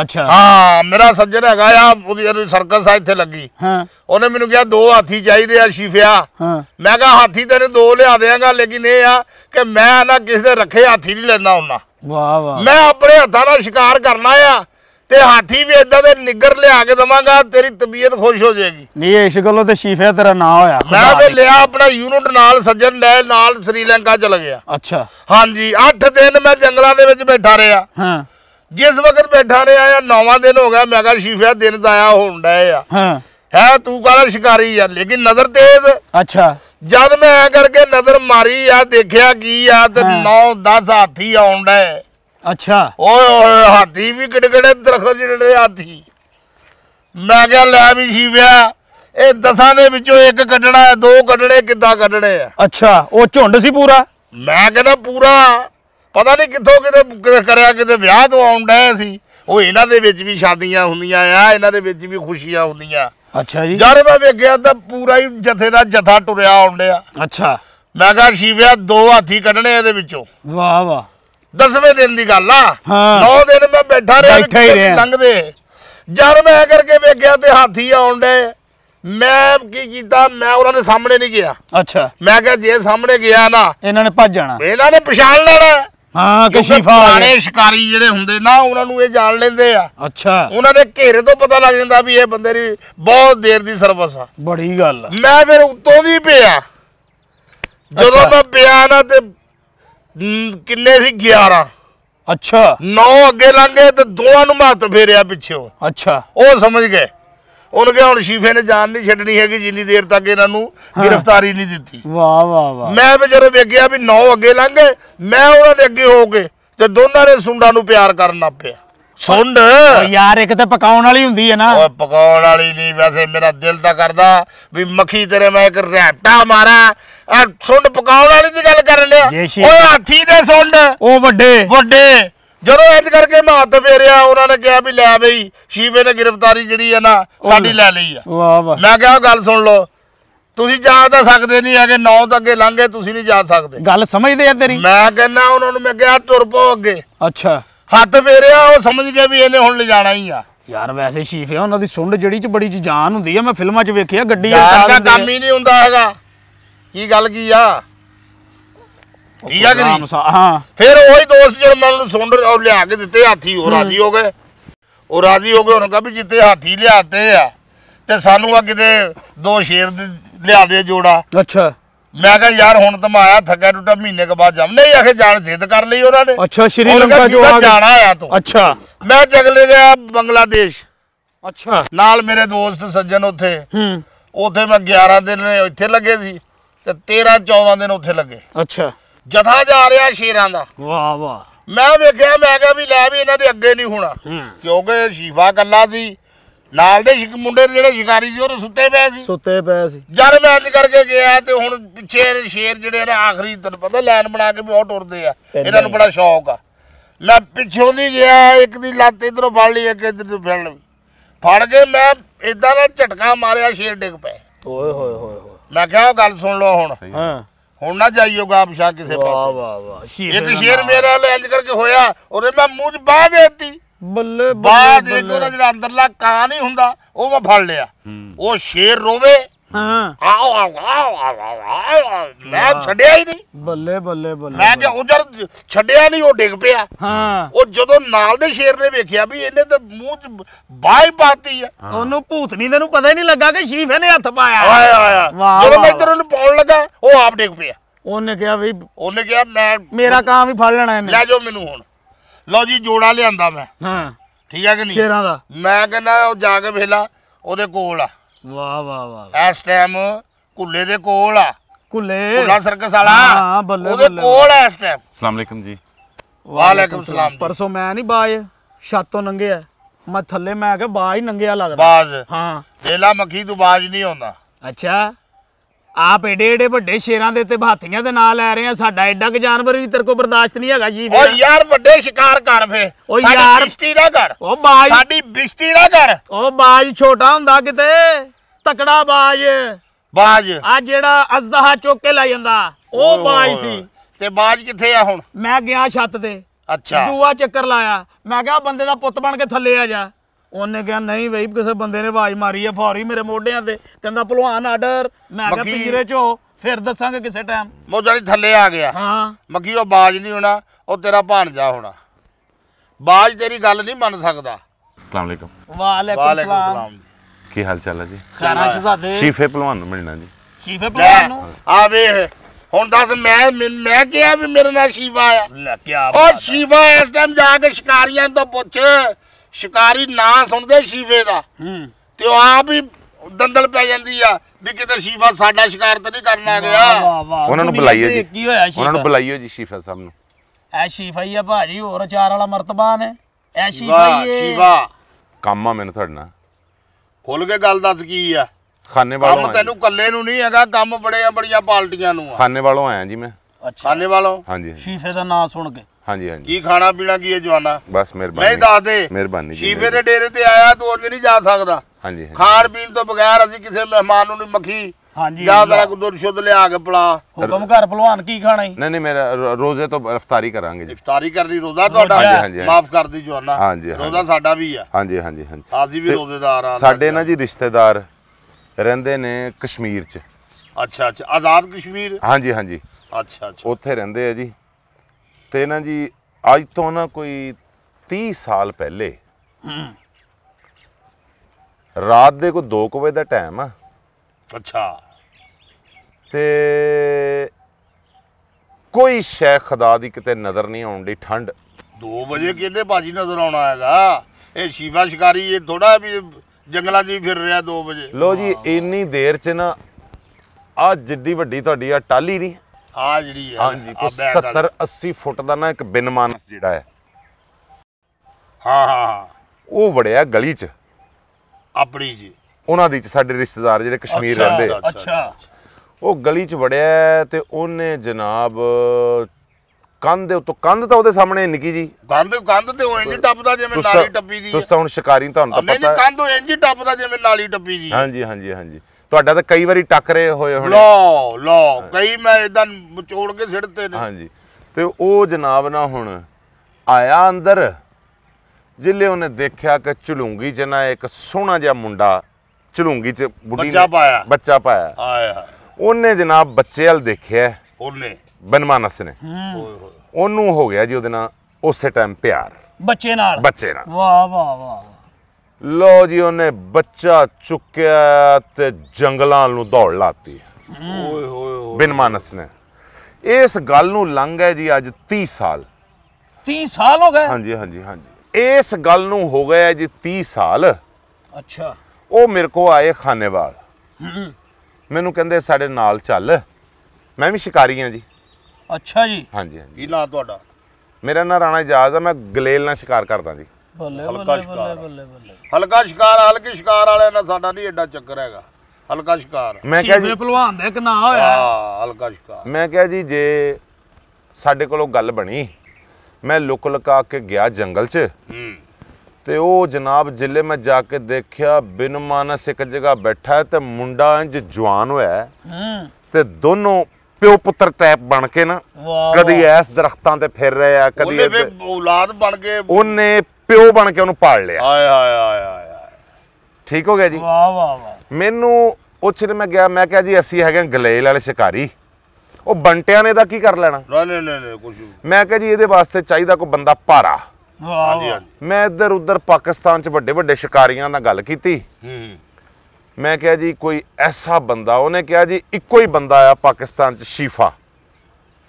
S1: ਅੱਛਾ ਹਾਂ ਮੇਰਾ ਸੱਜਣ ਹੈਗਾ ਆ ਉਹਦੀ ਜਿਹੜੀ ਸਰਕਸ ਆ ਇੱਥੇ ਲੱਗੀ ਹਾਂ ਉਹਨੇ ਮੈਨੂੰ ਕਿਹਾ ਦੋ ਹਾਥੀ ਚਾਹੀਦੇ ਆ ਸ਼ੀਫਿਆ ਹਾਂ ਮੈਂ ਕਿਹਾ ਹਾਥੀ ਤੇਰੇ ਦੋ ਲਿਆ ਦੇਵਾਂਗਾ ਲੇਕਿਨ ਇਹ ਆ ਕਿ ਮੈਂ ਨਾ ਕਿਸੇ ਦੇ ਰੱਖੇ ਹਾਥੀ ਨਹੀਂ ਲੈਂਦਾ ਹੁੰਨਾ ਵਾਹ ਵਾਹ ਮੈਂ ਆਪਣੇ ਹੱਥਾਂ ਨਾਲ ਸ਼ਿਕਾਰ ਕਰਨਾ ਆ ਤੇ ਹਾਥੀ ਵੀ ਇਦਾਂ ਦੇ ਨਿੱਗਰ ਲਿਆ ਕੇ ਦਵਾਂਗਾ ਤੇਰੀ ਤਬੀਅਤ ਖੁਸ਼ ਹੋ ਜਾਏਗੀ ਨਹੀਂ ਇਸ ਗੱਲੋਂ ਤੇ ਸ਼ੀਫਾ ਤੇਰਾ ਨਾਂ ਹੋਇਆ ਮੈਂ ਵੀ ਲਿਆ ਆਪਣਾ ਯੂਨਿਟ ਨਾਲ ਸੱਜਣ ਲੈ ਨਾਲ ਸ੍ਰੀਲੰਕਾ ਚ ਗਿਆ ਅੱਛਾ ਹਾਂਜੀ 8 ਦਿਨ ਮੈਂ ਜੰਗਲਾਂ ਦੇ ਵਿੱਚ ਬੈਠਾ ਰਿਹਾ ਹਾਂ ਜਿਸ ਵਕਤ ਬੈਠਾ ਰਿਹਾ ਆ ਨੌਵਾਂ ਦਿਨ ਹੋ ਗਿਆ ਮੈਂ ਕਹਾਂ ਸ਼ੀਫਾ ਦਿਨ ਦਾ ਆ ਹੋਣ ਡਏ ਆ ਹਾਂ ਹੈ ਤੂੰ ਕਹਾਂ ਸ਼ਿਕਾਰੀ ਆ ਲੇਕਿਨ ਨਜ਼ਰ ਤੇਜ਼ ਅੱਛਾ ਜਦ ਮੈਂ ਐ ਕਰਕੇ ਨਜ਼ਰ ਮਾਰੀ ਆ ਦੇਖਿਆ ਕੀ ਆ ਤੇ 9 10 ਹਾਥੀ ਆਉਣ ਹੈ ਅੱਛਾ ਓਏ ਓਏ ਹਾਥੀ ਵੀ ਗੜਗੜੇ ਦਰਖਤ ਜਿਹੜੇ ਹਾਥੀ ਮੈਂ ਕਿਹਾ ਲੈ ਵੀ ਵਿਆ ਇਹ ਦਸਾਂ ਦੇ ਵਿੱਚੋਂ ਇੱਕ ਕੱਢਣਾ ਹੈ ਦੋ ਕੱਢਣੇ ਕਿੱਦਾਂ ਕੱਢਣੇ ਆ ਅੱਛਾ ਉਹ ਝੁੰਡ ਸੀ ਪੂਰਾ ਮੈਂ ਕਹਿੰਦਾ ਪੂਰਾ ਪਤਾ ਨਹੀਂ ਕਿੱਥੋਂ ਕਿਤੇ ਕਰਿਆ ਕਿਤੇ ਵਿਆਹ ਤੋਂ ਆਉਣ ਆਉਂਦਾ ਸੀ ਉਹ ਇਹਨਾਂ ਦੇ ਵਿੱਚ ਵੀ ਸ਼ਾਦੀਆਂ ਹੁੰਦੀਆਂ ਆ ਇਹਨਾਂ ਦੇ ਵਿੱਚ ਵੀ ਖੁਸ਼ੀਆਂ ਹੁੰਦੀਆਂ ਅੱਛਾ ਜੀ ਜਦ ਮੈਂ ਵੇਖਿਆ ਤਾਂ ਪੂਰਾ ਹੀ ਜਥੇ ਦਾ ਜਥਾ ਟੁਰਿਆ ਆਉਣ ਡਿਆ ਅੱਛਾ ਮੈਂ ਕਿਹਾ ਸ਼ੀਵਿਆ ਦੋ ਹਾਥੀ ਕੱਢਣੇ ਇਹਦੇ ਵਿੱਚੋਂ ਵਾਹ ਵਾਹ 10ਵੇਂ ਦਿਨ ਦੀ ਗੱਲ ਆ ਹਾਂ 9 ਦਿਨ ਮੈਂ ਬੈਠਾ ਰਿਹਾ ਲੰਘਦੇ ਜਦ ਮੈਂ ਕਰਕੇ ਵੇਖਿਆ ਤੇ ਹਾਥੀ ਆਉਣ ਦੇ ਮੈਂ ਕੀ ਕੀਤਾ ਮੈਂ ਉਹਨਾਂ ਦੇ ਸਾਹਮਣੇ ਨਹੀਂ ਗਿਆ ਅੱਛਾ ਮੈਂ ਕਿਹਾ ਜੇ ਸਾਹਮਣੇ ਗਿਆ ਨਾ ਇਹਨਾਂ ਨੇ ਭੱਜ ਜਾਣਾ ਇਹਨਾਂ ਨੇ ਪਛਾਣ ਲੈਣਾ ਹਾਂ ਕਿਉਂਕਿ ਕਸ਼ੀਫਾ ਪੁਰਾਣੇ ਸ਼ਿਕਾਰੀ ਜਿਹੜੇ ਹੁੰਦੇ ਨਾ ਉਹਨਾਂ ਨੂੰ ਇਹ ਜਾਣ ਲੈਂਦੇ ਆ ਅੱਛਾ ਉਹਨਾਂ ਦੇ ਘੇਰੇ ਤੋਂ ਪਤਾ ਲੱਗ ਜਾਂਦਾ ਵੀ ਇਹ ਬੰਦੇ ਦੀ ਬਹੁਤ ਦੇਰ ਦੀ ਸਰਵਿਸ ਆ ਬੜੀ ਗੱਲ ਆ। ਮੈਂ ਫਿਰ ਉੱਤੋਂ ਦੀ ਪਿਆ ਜਦੋਂ ਮੈਂ ਪਿਆ ਨਾ ਤੇ ਕਿੰਨੇ ਸੀ 11 ਅੱਛਾ ਨੌ ਅੱਗੇ ਲੰਘੇ ਤੇ ਦੋਵਾਂ ਨੂੰ ਮੱਤ ਫੇਰਿਆ ਪਿੱਛੇ ਅੱਛਾ ਉਹ ਸਮਝ ਗਏ ਉਹਨਾਂ ਕੇ ਹੁਣ ਸ਼ੀਫੇ ਨੇ ਜਾਨ ਨਹੀਂ ਛੱਡਣੀ ਹੈਗੀ ਜਿੰਨੀ ਦੇਰ ਤੱਕ ਇਹਨਾਂ ਨੂੰ ਗ੍ਰਿਫਤਾਰੀ ਨਹੀਂ ਦਿੱਤੀ ਵਾਹ ਵਾਹ ਵਾਹ ਮੈਂ ਵੀ ਜਦੋਂ ਵੇਖਿਆ ਵੀ ਨੌ ਅੱਗੇ ਲੰਘੇ ਮੈਂ ਉਹਨਾਂ ਦੇ ਅੱਗੇ ਹੋ ਕੇ ਤੇ ਦੋਨਾਂ ਨੇ ਸੁੰਡਾ ਨੂੰ ਪਿਆਰ ਕਰਨ ਲੱਗ ਸੁੰਡ ਓ ਯਾਰ ਇੱਕ ਤੇ ਪਕਾਉਣ ਵਾਲੀ ਹੁੰਦੀ ਹੈ ਨਾ ਓਏ ਪਕਾਉਣ ਵਾਲੀ ਨਹੀਂ ਵੈਸੇ ਮੇਰਾ ਦਿਲ ਤਾਂ ਕਰਦਾ ਵੀ ਮੱਖੀ ਤੇਰੇ ਮੈਂ ਇੱਕ ਰੈਟਾ ਮਾਰਾਂ ਆ ਸੁੰਡ ਪਕਾਉਣ ਵਾਲੀ ਦੀ ਗੱਲ ਕਰਨ ਲਿਆ ਓਏ ਹਾਥੀ ਦੇ ਸੁੰਡ ਉਹ ਵੱਡੇ ਵੱਡੇ ਜਦੋਂ ਇੰਜ ਕਰਕੇ ਮਾਤ ਫੇਰਿਆ ਉਹਨਾਂ ਨੇ ਕਿਹਾ ਵੀ ਲੈ ਬਈ ਸ਼ੀਵੇ ਨੇ ਗ੍ਰਿਫਤਾਰੀ ਜਿਹੜੀ ਹੈ ਨਾ ਸਾਡੀ ਲੈ ਲਈ ਆ ਵਾਹ ਵਾਹ ਮੈਂ ਕਿਹਾ ਗੱਲ ਸੁਣ ਲਓ ਤੁਸੀਂ ਜਾ ਤਾਂ ਸਕਦੇ ਨਹੀਂ ਹੈਗੇ ਨੌ ਤੋਂ ਅੱਗੇ ਲੰਘੇ ਤੁਸੀਂ ਨਹੀਂ ਜਾ ਸਕਦੇ ਗੱਲ ਸਮਝਦੇ ਆ ਤੇਰੀ ਮੈਂ ਕਹਿੰਦਾ ਉਹਨਾਂ ਨੂੰ ਮੈਂ ਕਿਹਾ ਤੁਰ ਪੋ ਅੱਗੇ ਅੱਛਾ ਹੱਥ ਫੇਰਿਆ ਉਹ ਸਮਝ ਗਿਆ ਵੀ ਇਹਨੇ ਹੁਣ ਲੈ ਜਾਣਾ ਹੀ ਆ ਯਾਰ ਵੈਸੇ ਸ਼ੀਫੇ ਉਹਨਾਂ ਦੀ ਸੁੰਡ ਜਿਹੜੀ ਚ ਬੜੀ ਜਾਨ ਹੁੰਦੀ ਆ ਮੈਂ ਫਿਲਮਾਂ ਚ ਵੇਖਿਆ ਗੱਡੀ ਯਾਰ ਦਾ ਕੰਮ ਹੀ ਨਹੀਂ ਹੁੰਦਾ ਹੈਗਾ ਕੀ ਗੱਲ ਕੀ ਆ ਠੀਕ ਆ ਕਿ ਨਹੀਂ ਹਾਂ ਫਿਰ ਉਹੀ ਦੋਸਤ ਜਿਹੜਾ ਮੈਂ ਉਹਨੂੰ ਸੁੰਡ ਲਿਆ ਕੇ ਦਿੱਤੇ ਹਾਥੀ ਉਹ ਰਾਜੀ ਹੋ ਗਏ ਉਹ ਰਾਜੀ ਹੋ ਗਏ ਉਹਨਾਂ ਕਹਿੰਦੇ ਵੀ ਜਿੱਤੇ ਹਾਥੀ ਲਿਆਤੇ ਆ ਤੇ ਸਾਨੂੰ ਆ ਕਿਤੇ ਦੋ ਸ਼ੇਰ ਲਿਆ ਦੇ ਜੋੜਾ ਅੱਛਾ ਮੈਂ ਕਿਹਾ ਯਾਰ ਹੁਣ ਤਾਂ ਮੈਂ ਆਇਆ ਥੱਕਾ ਟੁੱਟਾ ਮਹੀਨੇ ਕੇ ਬਾਅਦ ਜਾਮ ਨਹੀਂ ਆਖੇ ਜਾਣ ਸਿੱਧ ਕਰ ਲਈ ਉਹਨਾਂ ਨੇ ਅੱਛਾ ਲੰਕਾ ਜੋ ਆ ਜਾਣਾ ਆ ਤੂੰ ਅੱਛਾ ਮੈਂ ਜਗਲੇ ਗਿਆ ਬੰਗਲਾਦੇਸ਼ ਅੱਛਾ ਨਾਲ ਮੇਰੇ ਦੋਸਤ ਸੱਜਣ ਉੱਥੇ ਹੂੰ ਉੱਥੇ ਮੈਂ 11 ਦਿਨ ਇੱਥੇ ਲੱਗੇ ਸੀ ਤੇ 13 14 ਦਿਨ ਉੱਥੇ ਲੱਗੇ ਅੱਛਾ ਜਥਾ ਜਾ ਰਿਹਾ ਸ਼ੇਰਾਂ ਦਾ ਵਾਹ ਵਾਹ ਮੈਂ ਵੇਖਿਆ ਮੈਂ ਕਿਹਾ ਵੀ ਲੈ ਵੀ ਇਹਨਾਂ ਦੇ ਅੱਗੇ ਨਹੀਂ ਹੋਣਾ ਕਿਉਂਕਿ ਸ਼ੀਫਾ ਕੱਲਾ ਸੀ ਨਾਲ ਦੇ ਇੱਕ ਮੁੰਡੇ ਜਿਹੜੇ ਸ਼ਿਕਾਰੀ ਸੀ ਉਹ ਸੁੱਤੇ ਪਏ ਸੀ ਸੁੱਤੇ ਪਏ ਸੀ ਜਦ ਮੈਂ ਅੱਜ ਕਰਕੇ ਗਿਆ ਤੇ ਹੁਣ ਪਿੱਛੇ ਸ਼ੇਰ ਜਿਹੜੇ ਨੇ ਆਖਰੀ ਤਨ ਪਤਾ ਲਾਈਨ ਬਣਾ ਕੇ ਬਹੁਤ ਉਹ ਟੁਰਦੇ ਆ ਇਹਨਾਂ ਨੂੰ ਬੜਾ ਸ਼ੌਕ ਆ ਲੈ ਪਿੱਛੋਂ ਦੀ ਗਿਆ ਇੱਕ ਦੀ ਲੱਤ ਇਧਰੋਂ ਫੜ ਲਈ ਇੱਕ ਇਧਰ ਤੋਂ ਫੜ ਲਈ ਫੜ ਕੇ ਮੈਂ ਇਦਾਂ ਦਾ ਝਟਕਾ ਮਾਰਿਆ ਸ਼ੇਰ ਡਿੱਗ ਪਏ ਓਏ ਹੋਏ ਹੋਏ ਮੈਂ ਕਿਹਾ ਉਹ ਗੱਲ ਸੁਣ ਲਓ ਹੁਣ ਹਾਂ ਹੁਣ ਨਾ ਜਾਈਓ ਸ਼ਾ ਕਿਸੇ ਪਾਸੇ ਵਾਹ ਵਾਹ ਵਾਹ ਇੱਕ ਸ਼ੇਰ ਮੇਰੇ ਨਾਲ ਇੰਜ ਕਰਕੇ ਹੋਇਆ ਔਰ ਮੈਂ ਮੂੰਹ 'ਚ ਬਾਹ ਦੇਤੀ ਬੱਲੇ ਬਾਅਦ ਇੱਕ ਜਿਹੜਾ ਅੰਦਰਲਾ ਕਾਂ ਨਹੀਂ ਹੁੰਦਾ ਉਹ ਮੈਂ ਫੜ ਲਿਆ ਉਹ ਸ਼ੇਰ ਰੋਵੇ ਹਾਂ ਆਓ ਆਓ ਆਓ ਮੈਂ ਛੱਡਿਆ ਹੀ ਨਹੀਂ ਬੱਲੇ ਬੱਲੇ ਬੱਲੇ ਮੈਂ ਕਿ ਉਧਰ ਛੱਡਿਆ ਨਹੀਂ ਉਹ ਡਿੱਗ ਪਿਆ ਹਾਂ ਉਹ ਜਦੋਂ ਨਾਲ ਦੇ ਸ਼ੇਰ ਨੇ ਵੇਖਿਆ ਵੀ ਇਹਨੇ ਤਾਂ ਮੂੰਹ 'ਚ ਬਾਹੀ ਪਾਤੀ ਆ ਉਹਨੂੰ ਭੂਤਨੀ ਦੇ ਨੂੰ ਪਤਾ ਹੀ ਨਹੀਂ ਲੱਗਾ ਕਿ ਸ਼ੀਫੇ ਨੇ ਹੱਥ ਪਾਇਆ ਆਏ ਆਏ ਜਦੋਂ ਮੈਂ ਇਧਰ ਉਹਨੂੰ ਪਾਉਣ ਲੱਗਾ ਉਹ ਆਪ ਡਿੱਗ ਪਿਆ ਉਹਨੇ ਕਿਹਾ ਵੀ ਉਹਨੇ ਕਿਹਾ ਮੈਂ ਮੇਰਾ ਕਾਂ ਵੀ ਫੜ ਲੈਣਾ ਇਹਨੇ ਲੈ ਜਾਓ ਮੈਨੂੰ ਹੁਣ ਲਓ ਜੀ ਜੋੜਾ ਲਿਆਂਦਾ ਮੈਂ ਹਾਂ ਠੀਕ ਹੈ ਕਿ ਨਹੀਂ ਸ਼ੇਰਾਂ ਦਾ ਮੈਂ ਕਹਿੰਦਾ ਉਹ ਜਾ ਕੇ ਵੇਲਾ ਉਹਦੇ ਕੋਲ ਆ ਵਾਹ ਵਾਹ ਵਾਹ ਇਸ ਟਾਈਮ ਕੁੱਲੇ ਦੇ ਕੋਲ ਆ ਕੁੱਲੇ ਕੁੱਲਾ ਸਰਕਸ ਵਾਲਾ ਹਾਂ ਬੱਲੇ ਉਹਦੇ ਕੋਲ ਆ ਇਸ
S2: ਟਾਈਮ ਅਸਲਾਮ ਅਲੈਕਮ ਜੀ ਵਾਲੇਕਮ ਸਲਾਮ
S1: ਪਰਸੋਂ ਮੈਂ ਨਹੀਂ ਬਾਜ ਛਾਤੋਂ ਨੰਗੇ ਆ ਮੈਂ ਥੱਲੇ ਮੈਂ ਕਿ ਬਾਜ ਨੰਗੇ ਆ ਲੱਗਦਾ ਬਾਜ ਹਾਂ ਵੇਲਾ ਮੱਖੀ ਤੂੰ ਬਾਜ ਨਹੀਂ ਆਉਂਦਾ ਅੱਛਾ ਆਪ ਏਡੇ ਏਡੇ ਵੱਡੇ ਸ਼ੇਰਾਂ ਦੇ ਤੇ ਹਾਥੀਆਂ ਦੇ ਨਾਲ ਲੈ ਰਹੇ ਆ ਸਾਡਾ ਐਡਾ ਕਿ ਜਾਨਵਰ ਵੀ ਤੇਰੇ ਕੋ ਬਰਦਾਸ਼ਤ ਨਹੀਂ ਹੈਗਾ ਜੀ ਓ ਯਾਰ ਵੱਡੇ ਸ਼ਿਕਾਰ ਕਰ ਫੇ ਓ ਯਾਰ ਬਿਸ਼ਤੀ ਨਾ ਕਰ ਓ ਬਾਜ ਸਾਡੀ ਬਿਸ਼ਤੀ ਨਾ ਕਰ ਓ ਬਾਜ ਛੋਟਾ ਹੁੰਦਾ ਕਿਤੇ ਤਕੜਾ ਬਾਜ ਬਾਜ ਆ ਜਿਹੜਾ ਅਜ਼ਦਹਾ ਚੁੱਕ ਕੇ ਲੈ ਜਾਂਦਾ ਉਹ ਬਾਜ ਸੀ ਤੇ ਬਾਜ ਕਿੱਥੇ ਆ ਹੁਣ ਮੈਂ ਗਿਆ ਛੱਤ ਤੇ ਅੱਛਾ ਦੂਆ ਚੱਕਰ ਲਾਇਆ ਮੈਂ ਕਿਹਾ ਬੰਦੇ ਦਾ ਪੁੱਤ ਬਣ ਕੇ ਥੱਲੇ ਆ ਜਾ ਉਹਨੇ ਕਿਹਾ ਨਹੀਂ ਬਈ ਕਿਸੇ ਬੰਦੇ ਨੇ ਆਵਾਜ਼ ਮਾਰੀ ਆ ਫੌਰੀ ਮੇਰੇ ਮੋਢਿਆਂ ਤੇ ਕਹਿੰਦਾ ਭਲਵਾਨ ਆਰਡਰ ਮੈਂ ਕਿਹਾ ਮੱਗੀ- ਪਿੰਜਰੇ 'ਚ ਫਿਰ ਦੱਸਾਂਗੇ ਕਿਸੇ ਟਾਈਮ ਮੋਜਾਲੀ ਥੱਲੇ ਆ ਗਿਆ ਹਾਂ ਮੱਗੀ ਉਹ ਬਾਜ ਨਹੀਂ ਹੋਣਾ ਉਹ ਤੇਰਾ ਭਾਣਜਾ ਹੋਣਾ ਬਾਜ ਤੇਰੀ ਗੱਲ ਨਹੀਂ ਮੰਨ ਸਕਦਾ
S2: ਅਸਲਾਮ ਅਲੈਕਮ ਵਾਲੇਕੁਮ ਅਸਲਾਮ ਕੀ ਹਾਲ ਚਾਲ ਹੈ ਜੀ ਖਾਨਾ ਸ਼ਹਜ਼ਾਦੇ ਸ਼ੀਫੇ ਭਲਵਾਨ ਨੂੰ ਮਿਲਣਾ ਜੀ
S1: ਸ਼ੀਫੇ ਭਲਵਾਨ ਨੂੰ ਆ ਵੇਖ ਹੁਣ ਦੱਸ ਮੈਂ ਮੈਂ- ਕਿਹਾ ਵੀ ਮੇਰੇ ਨਾਲ ਸ਼ੀਵਾ ਆਇਆ ਲੈ ਕੀ ਆ ਉਹ ਸ਼ੀਵਾ ਇਸ ਟਾਈਮ ਜਾ ਕੇ ਸ਼ਿਕਾਰੀਆਂ ਤੋਂ ਪੁੱਛ ਸ਼ਿਕਾਰੀ ਨਾ ਸੁਣਦੇ ਸ਼ੀਵੇ ਦਾ ਹੂੰ ਤੇ ਉਹ ਆਪ ਹੀ ਦੰਦਲ ਪੈ ਜਾਂਦੀ ਆ ਵੀ ਕਿਤੇ ਸ਼ੀਫਾ ਸਾਡਾ ਸ਼ਿਕਾਰ ਤਾਂ ਨਹੀਂ ਕਰਨ ਆ ਗਿਆ ਉਹਨਾਂ ਨੂੰ ਬੁਲਾਈਓ ਜੀ ਕੀ ਹੋਇਆ ਸ਼ੀਫਾ ਉਹਨਾਂ ਨੂੰ ਬੁਲਾਈਓ
S2: ਜੀ ਸ਼ੀਫਾ ਸਾਹਿਬ ਨੂੰ
S1: ਐ ਸ਼ੀਫਾ ਹੀ ਆ ਭਾਜੀ ਹੋਰ ਚਾਰ ਵਾਲਾ ਮਰਤਬਾ ਨੇ ਐ ਸ਼ੀਫਾ ਹੀ ਐ ਸ਼ੀਫਾ
S2: ਕੰਮ ਆ ਮੈਨੂੰ ਤੁਹਾਡੇ ਨਾਲ ਖੁੱਲ ਕੇ ਗੱਲ
S1: ਦੱਸ ਕੀ ਆ
S2: ਖਾਨੇ ਵਾਲੋਂ ਕੰਮ ਤੈਨੂੰ
S1: ਇਕੱਲੇ ਨੂੰ ਨਹੀਂ ਹੈਗਾ ਕੰਮ ਬੜੇ ਆ ਬੜੀਆਂ ਪਾਰਟੀਆਂ ਨੂੰ ਆ
S2: ਖਾਨੇ ਵਾਲੋਂ ਆਇਆ ਜੀ ਮੈਂ
S1: ਅੱਛਾ ਖਾਨੇ ਵਾਲੋਂ ਹਾਂਜੀ ਸ਼ੀਫੇ ਦਾ ਨਾਮ ਸੁਣ ਕੇ ਹਾਂਜੀ ਹਾਂਜੀ ਕੀ ਖਾਣਾ ਪੀਣਾ ਕੀ ਹੈ ਜਵਾਨਾ
S2: ਬਸ ਮਿਹਰਬਾਨੀ ਨਹੀਂ ਦੱਸ ਦੇ ਮਿਹਰਬਾਨੀ ਜੀ ਸ਼ੀਫੇ ਦੇ
S1: ਡੇਰੇ ਤੇ ਆਇਆ ਤੂੰ ਅੱਗੇ ਨਹੀਂ ਜਾ ਸਕਦਾ ਹਾਂਜੀ ਖਾਣ ਪੀਣ ਤੋਂ ਬਗੈਰ ਅਸੀਂ ਕਿਸੇ ਮਹਿਮਾਨ ਨੂੰ ਨਹੀਂ ਮੱਖੀ ਹਾਂਜੀ ਜਾ ਜਰਾ ਕੋ ਦੁੱਧ ਸ਼ੁੱਧ ਲਿਆ ਕੇ ਪਲਾ
S2: ਹੁਕਮ ਘਰ ਭਲਵਾਨ ਕੀ ਖਾਣਾ ਹੈ ਨਹੀਂ ਨਹੀਂ ਮੇਰਾ ਰੋਜ਼ੇ ਤੋਂ ਇਫਤਾਰੀ ਕਰਾਂਗੇ ਜੀ
S1: ਇਫਤਾਰੀ ਕਰਨੀ ਰੋਜ਼ਾ ਤੁਹਾਡਾ ਹਾਂਜੀ ਹਾਂਜੀ ਮਾਫ ਕਰ ਦੀ ਜਵਾਨਾ ਹਾਂਜੀ ਰੋਜ਼ਾ ਸਾਡਾ ਵੀ ਆ
S2: ਹਾਂਜੀ ਹਾਂਜੀ ਹਾਂਜੀ ਆਜੀ ਵੀ ਰੋਜ਼ੇਦਾਰ ਆ ਸਾਡੇ ਨਾ ਜੀ ਰਿਸ਼ਤੇਦਾਰ ਰਹਿੰਦੇ ਨੇ ਕਸ਼ਮੀਰ 'ਚ
S1: ਅੱਛਾ ਅੱਛਾ ਆਜ਼ਾਦ ਕਸ਼ਮੀਰ
S2: ਹਾਂਜੀ ਹਾਂਜੀ ਅੱਛਾ ਅੱਛਾ ਉੱਥੇ ਰਹਿੰਦੇ ਆ ਜੀ ਤੇ ਨਾ ਜੀ ਅੱਜ ਤੋਂ ਨਾ ਕੋਈ 30 ਸਾਲ ਪਹਿਲੇ ਰਾਤ ਦੇ ਕੋ 2 ਵਜੇ ਦਾ ਟਾਈਮ ਆ ਅੱਛਾ ਤੇ ਕੋਈ ਸ਼ੈ ਖੁਦਾ ਦੀ ਕਿਤੇ ਨਜ਼ਰ ਨਹੀਂ ਆਉਣ ਦੀ ਠੰਡ
S1: 2 ਵਜੇ ਕਿਹਦੇ ਬਾਜੀ ਨਜ਼ਰ ਆਉਣਾ ਹੈਗਾ ਇਹ ਸ਼ੀਵਾ ਸ਼ਿਕਾਰੀ ਇਹ ਥੋੜਾ ਵੀ ਜੰਗਲਾਂ 'ਚ ਵੀ ਫਿਰ ਰਿਹਾ 2 ਵਜੇ
S2: ਲੋ ਜੀ ਇੰਨੀ ਦੇਰ 'ਚ ਨਾ ਆ ਜਿੱਡੀ ਵੱਡੀ ਤੁਹਾਡੀ ਆ ਟਾਲੀ ਨਹੀਂ
S1: ਆ ਜਿਹੜੀ ਹੈ ਹਾਂਜੀ 70
S2: 80 ਫੁੱਟ ਦਾ ਨਾ ਇੱਕ ਬਿਨਮਾਨਸ ਜਿਹੜਾ ਹੈ ਹਾਂ ਹਾਂ ਉਹ ਵੜਿਆ ਗਲੀ 'ਚ ਆਪਣੀ ਜੀ ਉਹਨਾਂ ਦੀ ਚ ਸਾਡੇ ਰਿਸ਼ਤੇਦਾਰ ਜਿਹੜੇ ਕਸ਼ਮੀਰ ਰਹਿੰਦੇ ਅੱਛਾ ਉਹ ਗਲੀ 'ਚ ਵੜਿਆ ਤੇ ਉਹਨੇ ਜਨਾਬ ਕੰਧ ਦੇ ਉੱਤੋਂ ਕੰਧ ਤਾਂ ਉਹਦੇ ਸਾਹਮਣੇ ਨਿੱਕੀ ਜੀ ਕੰਧ ਕੰਧ
S1: ਤੇ ਉਹ ਇੰਜ ਟੱਪਦਾ ਜਿਵੇਂ ਨਾਲੀ ਟੱਪੀ ਦੀ ਤੁਸੀਂ
S2: ਤਾਂ ਹੁਣ ਸ਼ਿਕਾਰੀ ਤੁਹਾਨੂੰ ਤਾਂ ਪਤਾ ਨਹੀਂ
S1: ਕੰਧ ਉਹ ਇੰਜ ਟੱਪਦਾ ਜਿਵੇਂ ਨਾਲੀ ਟੱਪੀ ਦੀ ਹਾਂਜੀ
S2: ਹਾਂਜੀ ਹਾਂਜੀ ਤੁਹਾਡਾ ਤਾਂ ਕਈ ਵਾਰੀ ਟੱਕਰੇ ਹੋਏ ਹੋਣੇ
S1: ਲੋ ਲੋ ਕਈ ਮੈਂ
S2: ਇਦਾਂ ਮਚੋੜ ਕੇ ਸਿੱਟਦੇ ਨੇ ਹਾਂਜੀ ਤੇ ਉਹ ਜਨਾਬ ਨਾ ਹੁਣ ਆਇਆ ਅੰਦਰ ਜਿੱਲੇ ਉਹਨੇ ਦੇਖਿਆ ਕਿ ਚਲੂੰਗੀ ਜਨਾ ਇੱਕ ਸੋਹਣਾ ਜਿਹਾ ਮੁੰਡਾ ਚਲੂੰਗੀ ਚ ਬੁੱਢੀ ਬੱਚਾ ਪਾਇਆ ਬੱਚਾ ਪਾਇਆ ਆਇਆ ਉਹਨੇ ਜਨਾਬ ਬੱਚੇ ਹਲ ਦੇਖਿਆ ਉਹਨੇ ਬਨਮਾਨਸ ਨੇ ਉਹਨੂੰ ਹੋ ਗਿਆ ਜੀ ਉਹਦੇ ਨਾਲ ਉਸੇ ਟਾਈਮ ਪਿਆਰ ਬੱਚੇ ਨਾਲ ਬੱਚੇ ਨਾਲ
S1: ਵਾਹ ਵਾਹ ਵਾਹ
S2: ਲੋ ਜੀ ਉਹਨੇ ਬੱਚਾ ਚੁੱਕਿਆ ਤੇ ਜੰਗਲਾਂ ਨੂੰ ਦੌੜ ਲਾਤੀ
S1: ਓਏ ਹੋਏ
S2: ਹੋਏ ਮਾਨਸ ਨੇ ਇਸ ਗੱਲ ਨੂੰ ਲੰਘ ਹੈ ਜੀ ਅੱਜ 30 ਸਾਲ
S1: 30 ਸਾਲ ਹੋ ਗਏ ਹਾਂਜੀ
S2: ਹਾਂਜੀ ਹਾਂਜੀ ਇਸ ਗੱਲ ਨੂੰ ਹੋ ਗਿਆ ਜੀ 30 ਸਾਲ ਅੱਛਾ ਉਹ ਮੇਰੇ ਕੋ ਆਏ ਖਾਨੇਵਾਲ ਮੈਨੂੰ ਕਹਿੰਦੇ ਸਾਡੇ ਨਾਲ ਚੱਲ ਮੈਂ ਵੀ ਸ਼ਿਕਾਰੀ ਹਾਂ ਜੀ ਅੱਛਾ ਜੀ ਹਾਂਜੀ ਹਾਂਜੀ ਕੀ ਨਾਂ ਤੁਹਾਡਾ ਮੇਰਾ ਨਾਂ ਰਾਣਾ ਇਜਾਜ਼ ਹੈ ਮੈਂ ਗਲੇਲ ਨਾਲ ਸ਼ਿਕਾਰ ਕਰਦਾ ਜੀ
S1: ਬੱਲੇ ਹਲਕਾ ਸ਼ਿਕਾਰ ਬੱਲੇ ਬੱਲੇ ਹਲਕਾ ਸ਼ਿਕਾਰ ਹਲਕੀ ਸ਼ਿਕਾਰ ਵਾਲੇ ਨਾਲ ਸਾਡਾ ਨਹੀਂ ਐਡਾ ਚੱਕਰ ਹੈਗਾ ਹਲਕਾ ਸ਼ਿਕਾਰ ਮੈਂ ਕਿਹਾ ਜੀ ਪਹਿਲਵਾਨ
S2: ਦੇ ਇੱਕ ਨਾਂ ਹੋਇਆ ਹਾਂ ਹਲਕਾ ਸ਼ਿਕਾਰ ਮੈਂ ਕਿਹਾ ਜੀ ਜੇ ਸਾਡੇ ਕੋਲੋਂ ਗੱਲ ਬਣੀ ਮੈਂ ਲੁਕ ਲੁਕਾ ਕੇ ਗਿਆ ਜੰਗਲ 'ਚ ਹੂੰ ਤੇ ਉਹ ਜਨਾਬ ਜਿੱਲੇ ਮੈਂ ਜਾ ਕੇ ਦੇਖਿਆ ਬਿਨ ਮਾਨਸ ਇੱਕ ਜਗ੍ਹਾ ਬੈਠਾ ਤੇ ਮੁੰਡਾ ਇੰਜ ਜਵਾਨ ਹੋਇਆ ਹੂੰ ਤੇ ਦੋਨੋਂ ਪਿਓ ਪੁੱਤਰ ਟੈਪ ਬਣ ਕੇ ਨਾ ਕਦੀ ਐਸ ਦਰਖਤਾਂ ਤੇ ਫਿਰ ਰਹੇ ਆ ਕਦੀ ਉਹਨੇ ਫਿਰ
S1: ਔਲਾਦ ਬਣ ਕੇ
S2: ਉਹਨੇ ਪਿਓ ਬਣ ਕੇ ਉਹਨੂੰ ਪਾਲ ਲਿਆ ਆਏ ਆਏ ਆਏ ਆਏ ਠੀਕ ਹੋ ਗਿਆ ਜੀ ਵਾਹ ਵਾਹ ਵਾਹ ਮੈਨੂੰ ਉੱਥੇ ਮੈਂ ਗਿਆ ਮੈਂ ਕਿਹਾ ਜੀ ਅਸੀਂ ਹੈਗੇ ਗਲੇਲ ਵਾਲੇ ਸ਼ਿਕਾਰੀ ਉਹ ਬੰਟਿਆਂ ਨੇ ਦਾ ਕੀ ਕਰ ਲੈਣਾ
S1: ਨਹੀਂ ਨਹੀਂ ਨਹੀਂ ਕੁਝ
S2: ਮੈਂ ਕਿਹਾ ਜੀ ਇਹਦੇ ਵਾਸਤੇ ਚਾਹੀਦਾ ਕੋਈ ਬੰਦਾ ਭਾਰਾ ਹਾਂਜੀ ਹਾਂਜੀ ਮੈਂ ਇੱਧਰ ਉੱਧਰ ਪਾਕਿਸਤਾਨ 'ਚ ਵੱਡੇ ਵੱਡੇ ਸ਼ਿਕਾਰੀਆਂ ਨਾਲ ਗੱਲ ਕੀਤੀ ਮੈਂ ਕਿਹਾ ਜੀ ਕੋਈ ਐਸਾ ਬੰਦਾ ਉਹਨੇ ਕਿਹਾ ਜੀ ਇੱਕੋ ਹੀ ਬੰਦਾ ਆ ਪਾਕਿਸਤਾਨ 'ਚ ਸ਼ੀਫਾ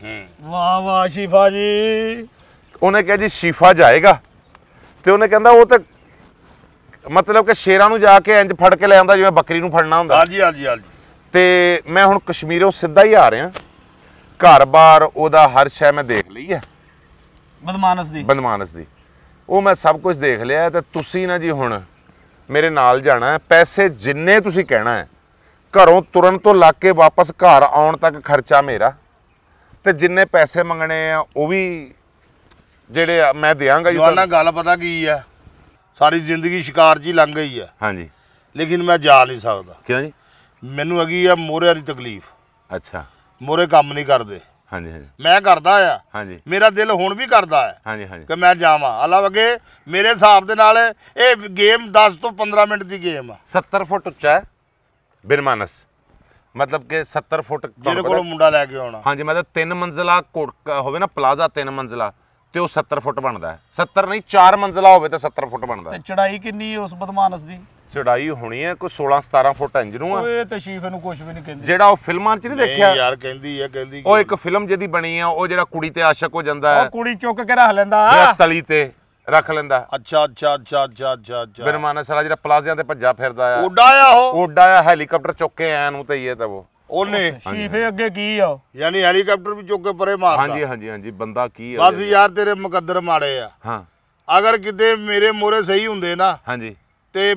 S2: ਹੂੰ ਵਾਹ ਵਾਹ ਸ਼ੀਫਾ ਜੀ ਉਹਨੇ ਕਿਹਾ ਜੀ ਸ਼ੀਫਾ ਜਾਏਗਾ ਤੇ ਉਹਨੇ ਕਹਿੰਦਾ ਉਹ ਤਾਂ ਮਤਲਬ ਕਿ ਸ਼ੇਰਾਂ ਨੂੰ ਜਾ ਕੇ ਇੰਜ ਫੜ ਕੇ ਲੈ ਆਉਂਦਾ ਜਿਵੇਂ ਬੱਕਰੀ ਨੂੰ ਫੜਨਾ ਹੁੰਦਾ ਹਾਂਜੀ ਹਾਂਜੀ ਹਾਂਜੀ ਤੇ ਮੈਂ ਹੁਣ ਕਸ਼ਮੀਰੋਂ ਸਿੱਧਾ ਹੀ ਆ ਰਿਹਾ ਘਰ-ਬਾਰ ਉਹਦਾ ਹਰ ਸ਼ੈ ਮੈਂ ਦੇਖ ਲਈ ਹੈ ਬਦਮਾਨਸ ਦੀ ਬਦਮਾਨਸ ਦੀ ਉਹ ਮੈਂ ਸਭ ਕੁਝ ਦੇਖ ਲਿਆ ਤੇ ਤੁਸੀਂ ਨਾ ਜੀ ਹੁਣ ਮੇਰੇ ਨਾਲ ਜਾਣਾ ਹੈ ਪੈਸੇ ਜਿੰਨੇ ਤੁਸੀਂ ਕਹਿਣਾ ਹੈ ਘਰੋਂ ਤੁਰਨ ਤੋਂ ਲੱਗ ਕੇ ਵਾਪਸ ਘਰ ਆਉਣ ਤੱਕ ਖਰਚਾ ਮੇਰਾ ਤੇ ਜਿੰਨੇ ਪੈਸੇ ਮੰਗਣੇ ਆ ਉਹ ਵੀ ਜਿਹੜੇ ਮੈਂ ਦੇਾਂਗਾ ਜੀ ਤੁਹਾਨੂੰ ਗੱਲ ਪਤਾ ਕੀ ਆ ਸਾਰੀ ਜ਼ਿੰਦਗੀ ਸ਼ਿਕਾਰ ਜੀ ਲੰਘ ਗਈ ਆ ਹਾਂਜੀ ਲੇਕਿਨ ਮੈਂ ਜਾ ਨਹੀਂ ਸਕਦਾ ਕਿਉਂ ਜੀ
S1: ਮੈਨੂੰ ਹੈਗੀ ਆ ਮੋਰੇ ਦੀ ਤਕਲੀਫ ਅੱਛਾ ਮੋਰੇ ਕੰਮ ਨਹੀਂ ਕਰਦੇ ਹਾਂਜੀ ਹਾਂਜੀ ਮੈਂ ਕਰਦਾ ਆ ਹਾਂਜੀ ਮੇਰਾ ਦਿਲ ਹੁਣ ਵੀ ਕਰਦਾ ਆ ਹਾਂਜੀ ਹਾਂਜੀ ਕਿ ਮੈਂ ਜਾਵਾਂ
S2: ਹਾਲਾਂ ਵਗੇ ਮੇਰੇ ਹਿਸਾਬ ਦੇ ਨਾਲ ਇਹ ਗੇਮ 10 ਤੋਂ 15 ਮਿੰਟ ਦੀ ਗੇਮ ਆ 70 ਫੁੱਟ ਉੱਚਾ ਹੈ ਬਿਰਮਾਨਸ ਮਤਲਬ ਕਿ 70 ਫੁੱਟ ਜਿਹੜੇ ਕੋਲ
S1: ਮੁੰਡਾ ਲੈ ਕੇ ਆਉਣਾ
S2: ਹਾਂਜੀ ਮਤਲਬ ਤਿੰਨ ਮੰਜ਼ਲਾ ਹੋਵੇ ਨਾ ਪਲਾਜ਼ਾ ਤਿੰਨ ਮੰਜ਼ਲਾ ਤੇ ਉਹ 70 ਫੁੱਟ ਬਣਦਾ 70 ਨਹੀਂ 4 ਮੰਜ਼ਲਾ ਹੋਵੇ ਤਾਂ 70 ਫੁੱਟ ਬਣਦਾ ਤੇ ਚੜਾਈ ਕਿੰਨੀ ਉਸ ਬਦਮਾਨਸ ਦੀ ਚੜਾਈ ਹੋਣੀ ਹੈ ਕੋਈ 16 17 ਫੁੱਟ ਇੰਜ ਨੂੰ ਆ
S1: ਓਏ ਤਸ਼ੀਫ ਨੂੰ ਕੁਝ ਵੀ ਨਹੀਂ ਕਹਿੰਦੀ ਜਿਹੜਾ
S2: ਉਹ ਫਿਲਮਾਂ 'ਚ ਨਹੀਂ ਦੇਖਿਆ ਯਾਰ
S1: ਕਹਿੰਦੀ ਹੈ ਕਹਿੰਦੀ ਉਹ ਇੱਕ
S2: ਫਿਲਮ ਜਿਹਦੀ ਬਣੀ ਆ ਉਹ ਜਿਹੜਾ ਕੁੜੀ ਤੇ ਆਸ਼ਕ ਹੋ ਜਾਂਦਾ ਹੈ ਉਹ
S1: ਕੁੜੀ ਚੁੱਕ ਕੇ ਰੱਖ ਲੈਂਦਾ
S2: ਤਲੀ ਤੇ ਰੱਖ ਲੈਂਦਾ ਅੱਛਾ ਅੱਛਾ ਅੱਛਾ ਅੱਛਾ ਅੱਛਾ ਅੱਛਾ ਬਿਰਮਾਨਾ ਸਾਲਾ ਜਿਹੜਾ ਪਲਾਜ਼ਿਆਂ ਤੇ ਭੱਜਾ ਫਿਰਦਾ ਆ ਉਡਾਇਆ ਉਹ ਉਡਾਇਆ ਹੈਲੀਕਾਪਟਰ ਚੁੱਕ ਕੇ ਆਇਆ ਨੂੰ ਤੇ ਇਹ ਤਾਂ ਉਹ ਉਹਨੇ ਸ਼ੀਫੇ ਅੱਗੇ ਕੀ ਆ ਯਾਨੀ ਹੈਲੀਕਾਪਟਰ ਵੀ ਚੁੱਕ ਕੇ ਪਰੇ ਮਾਰਦਾ ਹਾਂਜੀ ਹਾਂਜੀ ਹਾਂਜੀ ਬੰਦਾ ਕੀ ਆ ਬਸ ਯਾਰ ਤੇਰੇ ਮੁਕੱਦਰ ਮਾੜੇ ਆ ਹਾਂ
S1: ਅਗਰ ਕਿਤੇ ਮੇਰੇ ਮੋਰੇ ਸਹੀ ਹੁੰਦੇ ਨਾ ਹਾਂਜੀ ਤੇ